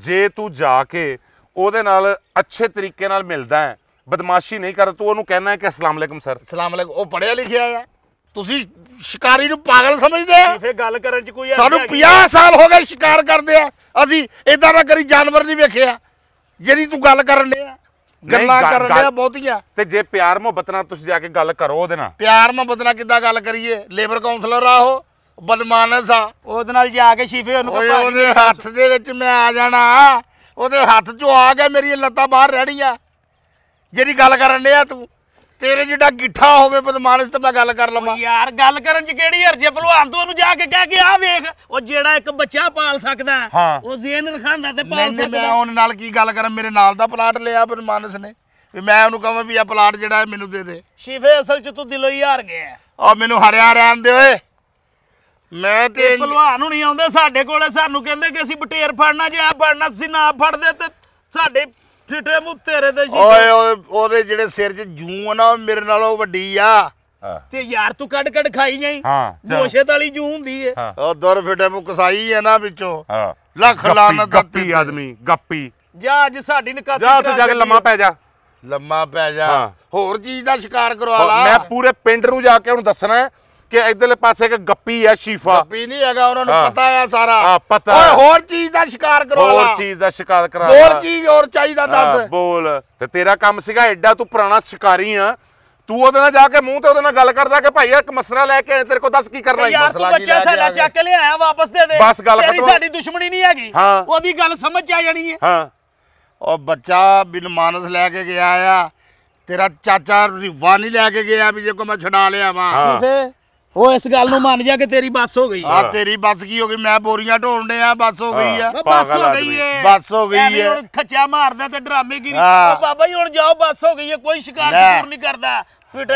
S2: ਜੇ ਤੂੰ ਜਾ ਕੇ ਉਹਦੇ ਨਾਲ ਅੱਛੇ ਤਰੀਕੇ ਨਾਲ ਮਿਲਦਾ ਹੈ ਬਦਮਾਸ਼ੀ ਨਹੀਂ ਕਰਦਾ ਤੂੰ ਉਹਨੂੰ ਕਹਿਣਾ ਹੈ ਕਿ ਅਸਲਾਮ ਅਲੈਕਮ ਸਰ ਅਸਲਾਮ ਅਲੈਕਮ ਉਹ ਪੜਿਆ ਲਿਖਿਆ ਆ ਤੁਸੀਂ ਸ਼ਿਕਾਰੀ ਨੂੰ ਪਾਗਲ ਸਮਝਦੇ ਆ
S1: ਫਿਰ ਗੱਲ ਕਰਨ ਚ ਕੋਈ ਆ ਸਾਨੂੰ 50 ਸਾਲ ਹੋ ਗਏ ਸ਼ਿਕਾਰ ਕਰਦੇ ਆ ਅਸੀਂ ਇਦਾਂ ਦਾ ਕਰੀ ਜਾਨਵਰ ਨਹੀਂ ਵੇਖਿਆ ਜਿਹੜੀ ਤੂੰ ਗੱਲ ਕਰਨ ਲਿਆ ਗੱਲਾਂ ਕਰਨ ਲਿਆ ਬਹੁਤੀਆਂ
S2: ਤੇ ਜੇ ਪਿਆਰ ਮੁਹੱਬਤ ਨਾਲ ਤੁਸੀਂ ਜਾ ਕੇ ਗੱਲ ਕਰੋ ਉਹਦੇ ਨਾਲ
S1: ਪਿਆਰ ਮੁਹੱਬਤ ਨਾਲ ਕਿੱਦਾਂ ਗੱਲ ਕਰੀਏ ਲੇਬਰ ਕਾਉਂਸਲਰ ਆ ਉਹ ਬਲਮਾਨਸ ਆ ਉਹਦੇ ਨਾਲ ਜਾ ਕੇ ਸ਼ੀਫੇ ਉਹਨੂੰ ਉਹਦੇ ਹੱਥ ਦੇ ਵਿੱਚ ਮੈਂ ਆ ਜਾਣਾ ਉਹਦੇ ਹੱਥ 'ਚੋਂ ਆ ਗਿਆ ਮੇਰੀ ਲੱਤਾਂ ਬਾਹਰ ਰਹਿਣੀਆਂ ਜਿਹੜੀ ਗੱਲ ਕਰਨ ਆ ਤੂੰ ਤੇਰੇ ਜਿਹੜਾ ਗਿੱਠਾ ਹੋਵੇ ਬਦਮਾਨਸ ਤੇ ਮੈਂ ਗੱਲ ਕਰ ਲਵਾਂ ਯਾਰ ਗੱਲ ਕਰਨ ਚ ਕਿਹੜੀ ਹਰਜੇ ਭਲਵਾਨ ਤੂੰ ਉਹਨੂੰ ਜਾ ਕੇ ਕਹਿ ਕੇ ਆ ਵੇਖ ਉਹ ਜਿਹੜਾ ਇੱਕ ਬੱਚਾ ਪਾਲ ਸਕਦਾ ਉਹ ਜ਼ੇਨ ਰਖਾਂਦਾ ਤੇ ਪਾਲ ਸਕਦਾ ਮੈਂ ਉਹਨਾਂ ਨਾਲ ਕੀ ਗੱਲ ਕਰਾਂ ਮੇਰੇ ਨਾਲ ਦਾ ਪਲਾਟ ਲਿਆ ਬਦਮਾਨਸ ਨੇ ਵੀ ਮੈਂ ਉਹਨੂੰ ਕਹਾਂ ਵੀ ਆ ਪਲਾਟ ਜਿਹੜਾ ਮੈਨੂੰ ਦੇ ਦੇ ਸ਼ਿਫੇ ਅਸਲ ਚ ਤੂੰ ਦਿਲੋਂ ਹੀ ਹਾਰ ਗਿਆ ਆ ਮੈਨੂੰ ਹਰਿਆ ਰਹਿਣ ਦੇ ਓਏ ਮੈਂ ਤੇ ਭਲਵਾਨ ਨੂੰ ਨਹੀਂ ਆਉਂਦੇ ਸਾਡੇ ਕੋਲੇ ਸਾਨੂੰ ਕਹਿੰਦੇ ਕਿ ਅਸੀਂ ਬਟੇਰ ਫੜਨਾ ਜੇ ਆ ਫੜਨਾ ਸੀ ਨਾ ਫੜਦੇ ਤੇ ਸਾਡੇ ਫਿੱਟੇ ਮੂ ਤੇਰੇ ਦੇ ਓਏ ਓਏ ਉਹਦੇ ਜਿਹੜੇ ਸਿਰ 'ਚ ਜੂ ਆ ਨਾ ਮੇਰੇ ਨਾਲੋਂ ਵੱਡੀ ਆ ਤੇ ਯਾਰ ਤੂੰ ਕੱਢ ਕੱਢ ਖਾਈ ਜਾਈ ਹਾਂ ਮੋਸ਼ੇ ਵਾਲੀ ਜੂ ਹੁੰਦੀ ਏ ਉਹ ਦੁਰ ਫਿੱਟੇ ਮੂ ਕਸਾਈ ਆ ਨਾ ਵਿੱਚੋਂ ਹਾਂ ਲੱਖ ਲਾਨਤ ਦਿੱਤੀ
S2: ਆਦਮੀ ਗੱਪੀ
S1: ਜਾ ਅੱਜ ਸਾਡੀ ਨਿਕਾਤੀ ਜਾ ਤੂੰ ਜਾ ਕੇ ਲੰਮਾ ਪੈ ਜਾ ਲੰਮਾ ਪੈ ਜਾ
S2: ਹੋਰ ਚੀਜ਼ ਦਾ
S1: ਸ਼ਿਕਾਰ ਕਰਵਾ ਲਾ ਮੈਂ
S2: ਪੂਰੇ ਪਿੰਡ ਨੂੰ ਜਾ ਕੇ ਉਹਨੂੰ ਦੱਸਣਾ ਕਿ ਇਧਰਲੇ ਪਾਸੇ ਇੱਕ ਗੱਪੀ ਆ ਸ਼ੀਫਾ ਗੱਪੀ
S1: ਨਹੀਂ ਹੈਗਾ ਉਹਨਾਂ ਨੂੰ ਪਤਾ ਆ ਸਾਰਾ ਹਾਂ ਪਤਾ ਓਏ ਹੋਰ ਚੀਜ਼ ਦਾ ਸ਼ਿਕਾਰ ਕਰਵਾ ਹੋਰ ਚੀਜ਼
S2: ਦਾ ਸ਼ਿਕਾਰ ਕਰਾ ਹੋਰ ਚੀਜ਼ ਹੋਰ ਚਾਹੀਦਾ ਦੱਸ ਬੋਲ ਤੇ ਤੇਰਾ ਕੰਮ ਸੀਗਾ ਐਡਾ ਤੂੰ ਪੁਰਾਣਾ ਸ਼ਿਕਾਰੀ ਆ ਤੂੰ ਉਹਦੇ ਨਾਲ ਜਾ ਕੇ ਮੂੰਹ ਤੇ ਉਹਦੇ ਨਾਲ ਗੱਲ ਕਰਦਾ ਕਿ ਭਾਈ ਇੱਕ ਮਸਲਾ ਲੈ ਕੇ ਤੇਰੇ ਕੋਲ ਦੱਸ ਕੀ ਕਰਨਾ ਹੈ ਮਸਲਾ ਕੀ ਲੈ ਕੇ ਸਾਡਾ ਚੱਕ
S1: ਲਿਆਇਆ ਵਾਪਸ ਦੇ ਦੇ ਬਸ ਗੱਲ ਖਤਮ ਸਾਡੀ ਦੁਸ਼ਮਣੀ ਨਹੀਂ ਹੈਗੀ
S2: ਉਹਦੀ ਗੱਲ ਸਮਝ
S1: ਆ ਜਾਣੀ ਹੈ ਹਾਂ ਉਹ ਬੱਚਾ ਬਿਨ ਮਾਨਸ ਲੈ ਕੇ ਗਿਆ ਆ ਤੇਰਾ ਚਾਚਾ ਰਿਵਾ ਨਹੀਂ ਲੈ ਕੇ ਗਿਆ ਵੀ ਜੇ ਕੋ ਮੈਂ ਛਡਾ ਲਿਆ ਵਾ ਉਹ ਇਸ ਗੱਲ ਨੂੰ ਮੰਨ ਜਾ ਕਿ ਤੇਰੀ ਬੱਸ ਹੋ ਗਈ ਆ ਤੇਰੀ ਬੱਸ ਕੀ ਹੋ ਗਈ ਮੈਂ ਬੋਰੀਆਂ ਢੋਲਣੇ ਆ ਬੱਸ ਹੋ ਗਈ ਆ ਬੱਸ ਹੋ ਗਈ ਏ ਬੱਸ ਹੋ ਗਈ ਏ ਹੁਣ ਖੱਚਾ ਮਾਰਦਾ ਤੇ ਡਰਾਮੇ ਕੀ ਉਹ ਬਾਬਾ ਜੀ ਹੁਣ ਜਾਓ ਬੱਸ ਹੋ ਗਈ ਏ ਕੋਈ ਸ਼ਿਕਾਰ ਜ਼ਰੂਰ ਨਹੀਂ ਕਰਦਾ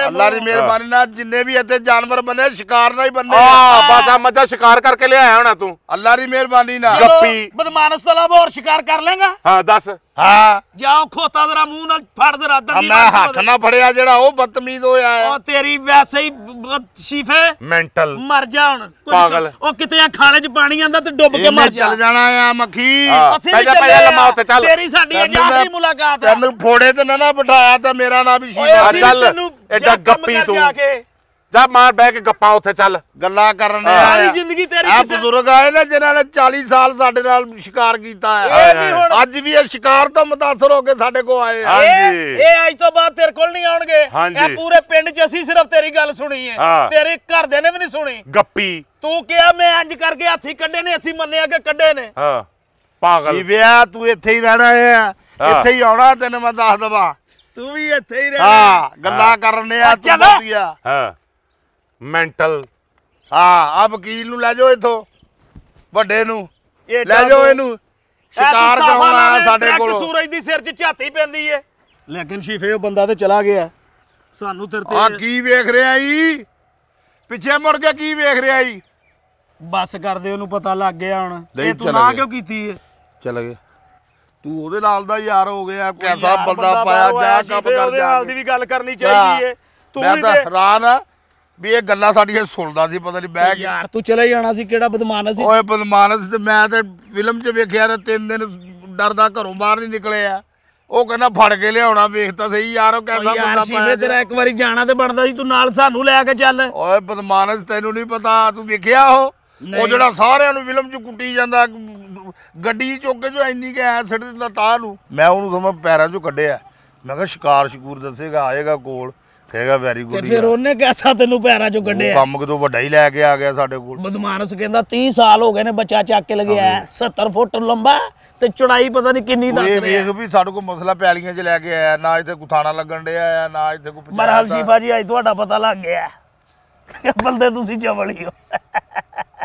S1: ਅੱਲਾ ਦੀ ਮਿਹਰਬਾਨੀ ਨਾਲ ਜਿੰਨੇ ਵੀ ਇੱਥੇ ਜਾਨਵਰ ਬਣੇ ਸ਼ਿਕਾਰ ਨਾਲ ਹੀ ਬੰਨੇ ਆ ਬਸ ਆ ਮੱਝਾ ਸ਼ਿਕਾਰ ਕਰਕੇ ਲਿਆਇਆ ਹੋਣਾ ਤੂੰ ਅੱਲਾ ਦੀ ਮਿਹਰਬਾਨੀ ਨਾਲ ਗੱਪੀ ਬਦਮਾਨਸ ਤਲਾ ਹੋਰ ਸ਼ਿਕਾਰ ਕਰ ਲੇਗਾ
S2: ਹਾਂ ਦੱਸ ਹਾਂ
S1: ਜਾਂ ਖੋਤਾ ਜ਼ਰਾ ਮੂੰਹ ਨਾਲ ਫੜ ਜ਼ਰਾ ਅੱਧਰ ਮੈਂ ਹੱਥ ਨਾ ਫੜਿਆ ਜਿਹੜਾ ਉਹ ਬਦਤਮੀਜ਼ ਹੋਇਆ ਹੈ ਉਹ ਤੇਰੀ ਵੈਸੇ ਹੀ ਸ਼ੀਫੇ ਮੈਂਟਲ ਮਰ ਜਾ ਹੁਣ ਪਾਗਲ ਉਹ ਕਿਤੇ ਆ ਖਾਣੇ 'ਚ ਪਾਣੀ ਆਂਦਾ ਤੇ ਡੁੱਬ ਕੇ ਮਰ ਜਾ ਚੱਲ ਜਾਣਾ ਆ ਮੱਖੀ ਪਹਿਲਾਂ ਪਹਿਲਾਂ ਲੰਮਾ ਉੱਤੇ ਚੱਲ ਤੇਰੀ ਸਾਡੀ ਆਖਰੀ ਮੁਲਾਕਾਤ ਤੈਨੂੰ ਫੋੜੇ ਤੇ ਨਾ ਨਾ ਬਿਠਾਇਆ ਤੇ ਮੇਰਾ ਨਾ ਵੀ ਸ਼ੀਫਾ ਚੱਲ ਐਡਾ ਗੱਪੀ ਤੂੰ ਜਾ ਮਾਰ ਬੈ ਕੇ ਗੱਪਾਂ ਉੱਥੇ ਚੱਲ ਗੱਲਾਂ ਕਰਨ ਸਾਰੀ ਜ਼ਿੰਦਗੀ ਤੇਰੀ ਆ ਬਜ਼ੁਰਗ ਆਏ ਨੇ ਜਿਨ੍ਹਾਂ ਨੇ 40 ਸਾਲ ਸਾਡੇ ਨਾਲ ਸ਼ਿਕਾਰ ਕੀਤਾ ਹੈ ਅੱਜ ਵੀ ਇਹ ਸ਼ਿਕਾਰ ਤੋਂ متاثر ਹੋ ਕੇ ਸਾਡੇ ਕੋਲ ਆਏ ਆ। ਇਹ ਇਹ ਅੱਜ ਤੋਂ ਬਾਅਦ ਤੇਰੇ ਕੋਲ ਨਹੀਂ ਆਉਣਗੇ ਇਹ ਪੂਰੇ ਪਿੰਡ 'ਚ ਅਸੀਂ ਸਿਰਫ ਤੇਰੀ ਗੱਲ ਸੁਣੀ ਹੈ ਤੇਰੇ ਤੇਰੇ ਘਰਦਿਆਂ ਨੇ ਵੀ ਨਹੀਂ ਸੁਣੀ ਗੱਪੀ ਤੂੰ ਕਿਹਾ ਮੈਂ ਅੱਜ ਕਰਕੇ ਹੱਥੀ ਕੱਢੇ ਨੇ ਅਸੀਂ ਮੰਨਿਆ ਕਿ ਕੱਢੇ ਨੇ
S2: ਹਾਂ ਪਾਗਲ ਜਿਵੇਂ
S1: ਤੂੰ ਇੱਥੇ ਹੀ ਰਹਿਣਾ ਹੈ ਇੱਥੇ ਹੀ ਆਉਣਾ ਤੈਨੂੰ ਮੈਂ ਦੱਸ ਦਵਾ ਤੂੰ ਵੀ ਇੱਥੇ ਹੀ ਰਹਿ ਹਾਂ ਗੱਲਾਂ ਕਰਨ ਆ ਤੂੰ ਵਧੀਆ
S2: ਹਾਂ ਮੈਂਟਲ ਹਾਂ ਆ ਵਕੀਲ ਨੂੰ ਲੈ ਜਾਓ ਇੱਥੋਂ ਵੱਡੇ ਨੂੰ ਲੈ ਜਾਓ ਇਹਨੂੰ
S1: ਸ਼ਿਕਾਰ ਕਰਾਉਣ ਆਇਆ ਸਾਡੇ ਕੋਲ ਸੂਰਜ ਦੀ ਸਿਰ 'ਚ ਝਾਤੀ ਪੈਂਦੀ ਏ ਲੇਕਿਨ ਸ਼ੀਫੇ ਉਹ ਬੰਦਾ ਤੇ ਚਲਾ ਗਿਆ ਸਾਨੂੰ ਤੇਰੇ ਤੇ ਆ ਕੀ ਵੇਖ ਰਿਹਾ ਈ ਪਿੱਛੇ ਮੁੜ ਕੇ ਕੀ ਵੇਖ ਰਿਹਾ ਈ ਬਸ ਕਰਦੇ ਉਹਨੂੰ ਪਤਾ ਲੱਗ ਗਿਆ ਹੁਣ ਇਹ ਤੂੰ ਨਾ ਕਿਉਂ ਕੀਤੀ ਏ ਚਲ ਗਿਆ ਤੂੰ ਉਹਦੇ ਨਾਲ ਦਾ ਯਾਰ ਹੋ ਗਿਆ ਕੈਸਾ ਬੰਦਾ ਪਾਇਆ ਜਾ ਕੱਪ ਕਰ ਜਾ ਉਹਦੇ ਨਾਲ ਦੀ ਵੀ ਗੱਲ ਕਰਨੀ ਚਾਹੀਦੀ ਏ ਤੂੰ ਵੀ ਤੇ ਹੈਰਾਨ ਆ ਵੀ ਇਹ ਗੱਲਾਂ ਸਾਡੀਆਂ ਸੁਣਦਾ ਸੀ ਪਤਾ ਨਹੀਂ ਬਹਿ ਕੇ ਯਾਰ ਤੂੰ ਚਲੇ ਜਾਣਾ ਸੀ ਕਿਹੜਾ ਬਦਮਾਨ ਸੀ ਓਏ ਬਦਮਾਨ ਸੀ ਤੇ ਮੈਂ ਤੇ ਫਿਲਮ 'ਚ ਵੇਖਿਆ ਤੇ ਤਿੰਨ ਦਿਨ ਡਰਦਾ ਘਰੋਂ ਬਾਹਰ ਨਹੀਂ ਨਿਕਲੇ ਆ ਉਹ ਕਹਿੰਦਾ ਫੜ ਕੇ ਲਿਆਉਣਾ ਵੇਖ ਤਾਂ ਸਹੀ ਯਾਰ ਉਹ ਕਹਿੰਦਾ ਬੰਦਾ ਪਾਇਆ ਤੇਰਾ ਇੱਕ ਵਾਰੀ ਜਾਣਾ ਤੇ ਬਣਦਾ ਸੀ ਤੂੰ ਨਾਲ ਸਾਨੂੰ ਲੈ ਕੇ ਚੱਲ ਓਏ ਬਦਮਾਨ ਸੀ ਤੈਨੂੰ ਨਹੀਂ ਪਤਾ ਤੂੰ ਵੇਖਿਆ ਉਹ ਉਹ ਜਿਹੜਾ ਸਾਰਿਆਂ ਨੂੰ ਫਿਲਮ 'ਚ ਕੁੱਟੀ ਜਾਂਦਾ ਗੱਡੀ ਚੁੱਕ ਕੇ ਜੋ ਇੰਨੀ ਕਿ ਐ ਸਿੱਟ ਦਿੰਦਾ ਤਾਂ ਨੂੰ ਮੈਂ ਉਹਨੂੰ ਸਮਾਂ ਪੈਰਾਂ 'ਚੋਂ ਕੱਢਿਆ ਮੈਂ ਕਿਹਾ ਸ਼ਿਕਾਰ ਸ਼ਕੂਰ ਦੱਸੇਗਾ ਆਏਗਾ ਕੋਲ ਹੈਗਾ ਵੈਰੀ ਤੇ ਗੁੱਡ ਫਿਰ ਉਹਨੇ ਕੈਸਾ ਤੈਨੂੰ ਪੈਰਾ ਚੋਂ ਕੱਢਿਆ ਕੰਮ ਕਿਦੋਂ ਵੱਡਾ ਹੀ ਲੈ ਕੇ ਆ ਗਿਆ ਸਾਡੇ ਕੋਲ ਬਦਮਾਨਸ ਕਹਿੰਦਾ 30 ਸਾਲ ਹੋ ਗਏ ਨੇ ਬੱਚਾ ਚੱਕ ਕੇ ਲਗਿਆ 70 ਫੁੱਟ ਲੰਬਾ ਤੇ ਚੌੜਾਈ ਪਤਾ ਨਹੀਂ ਕਿੰਨੀ ਦੱਸ ਇਹ ਰਿਹਾ ਵੇਖ ਵੀ ਸਾਡੇ ਕੋਲ ਮਸਲਾ ਪੈਲੀਆਂ 'ਚ ਲੈ ਕੇ ਆਇਆ ਨਾ ਇੱਥੇ ਕੋ ਥਾਣਾ ਲੱਗਣ ਡਿਆ ਆ ਨਾ ਇੱਥੇ ਕੋ ਪੰਚਾਇਤ ਮਰਹਬ ਆ। ਜੀ ਅੱਜ ਤੁਹਾਡਾ ਪਤਾ ਲੱਗ ਗਿਆ ਬੰਦੇ ਤੁਸੀਂ ਚਵਲੀ ਹੋ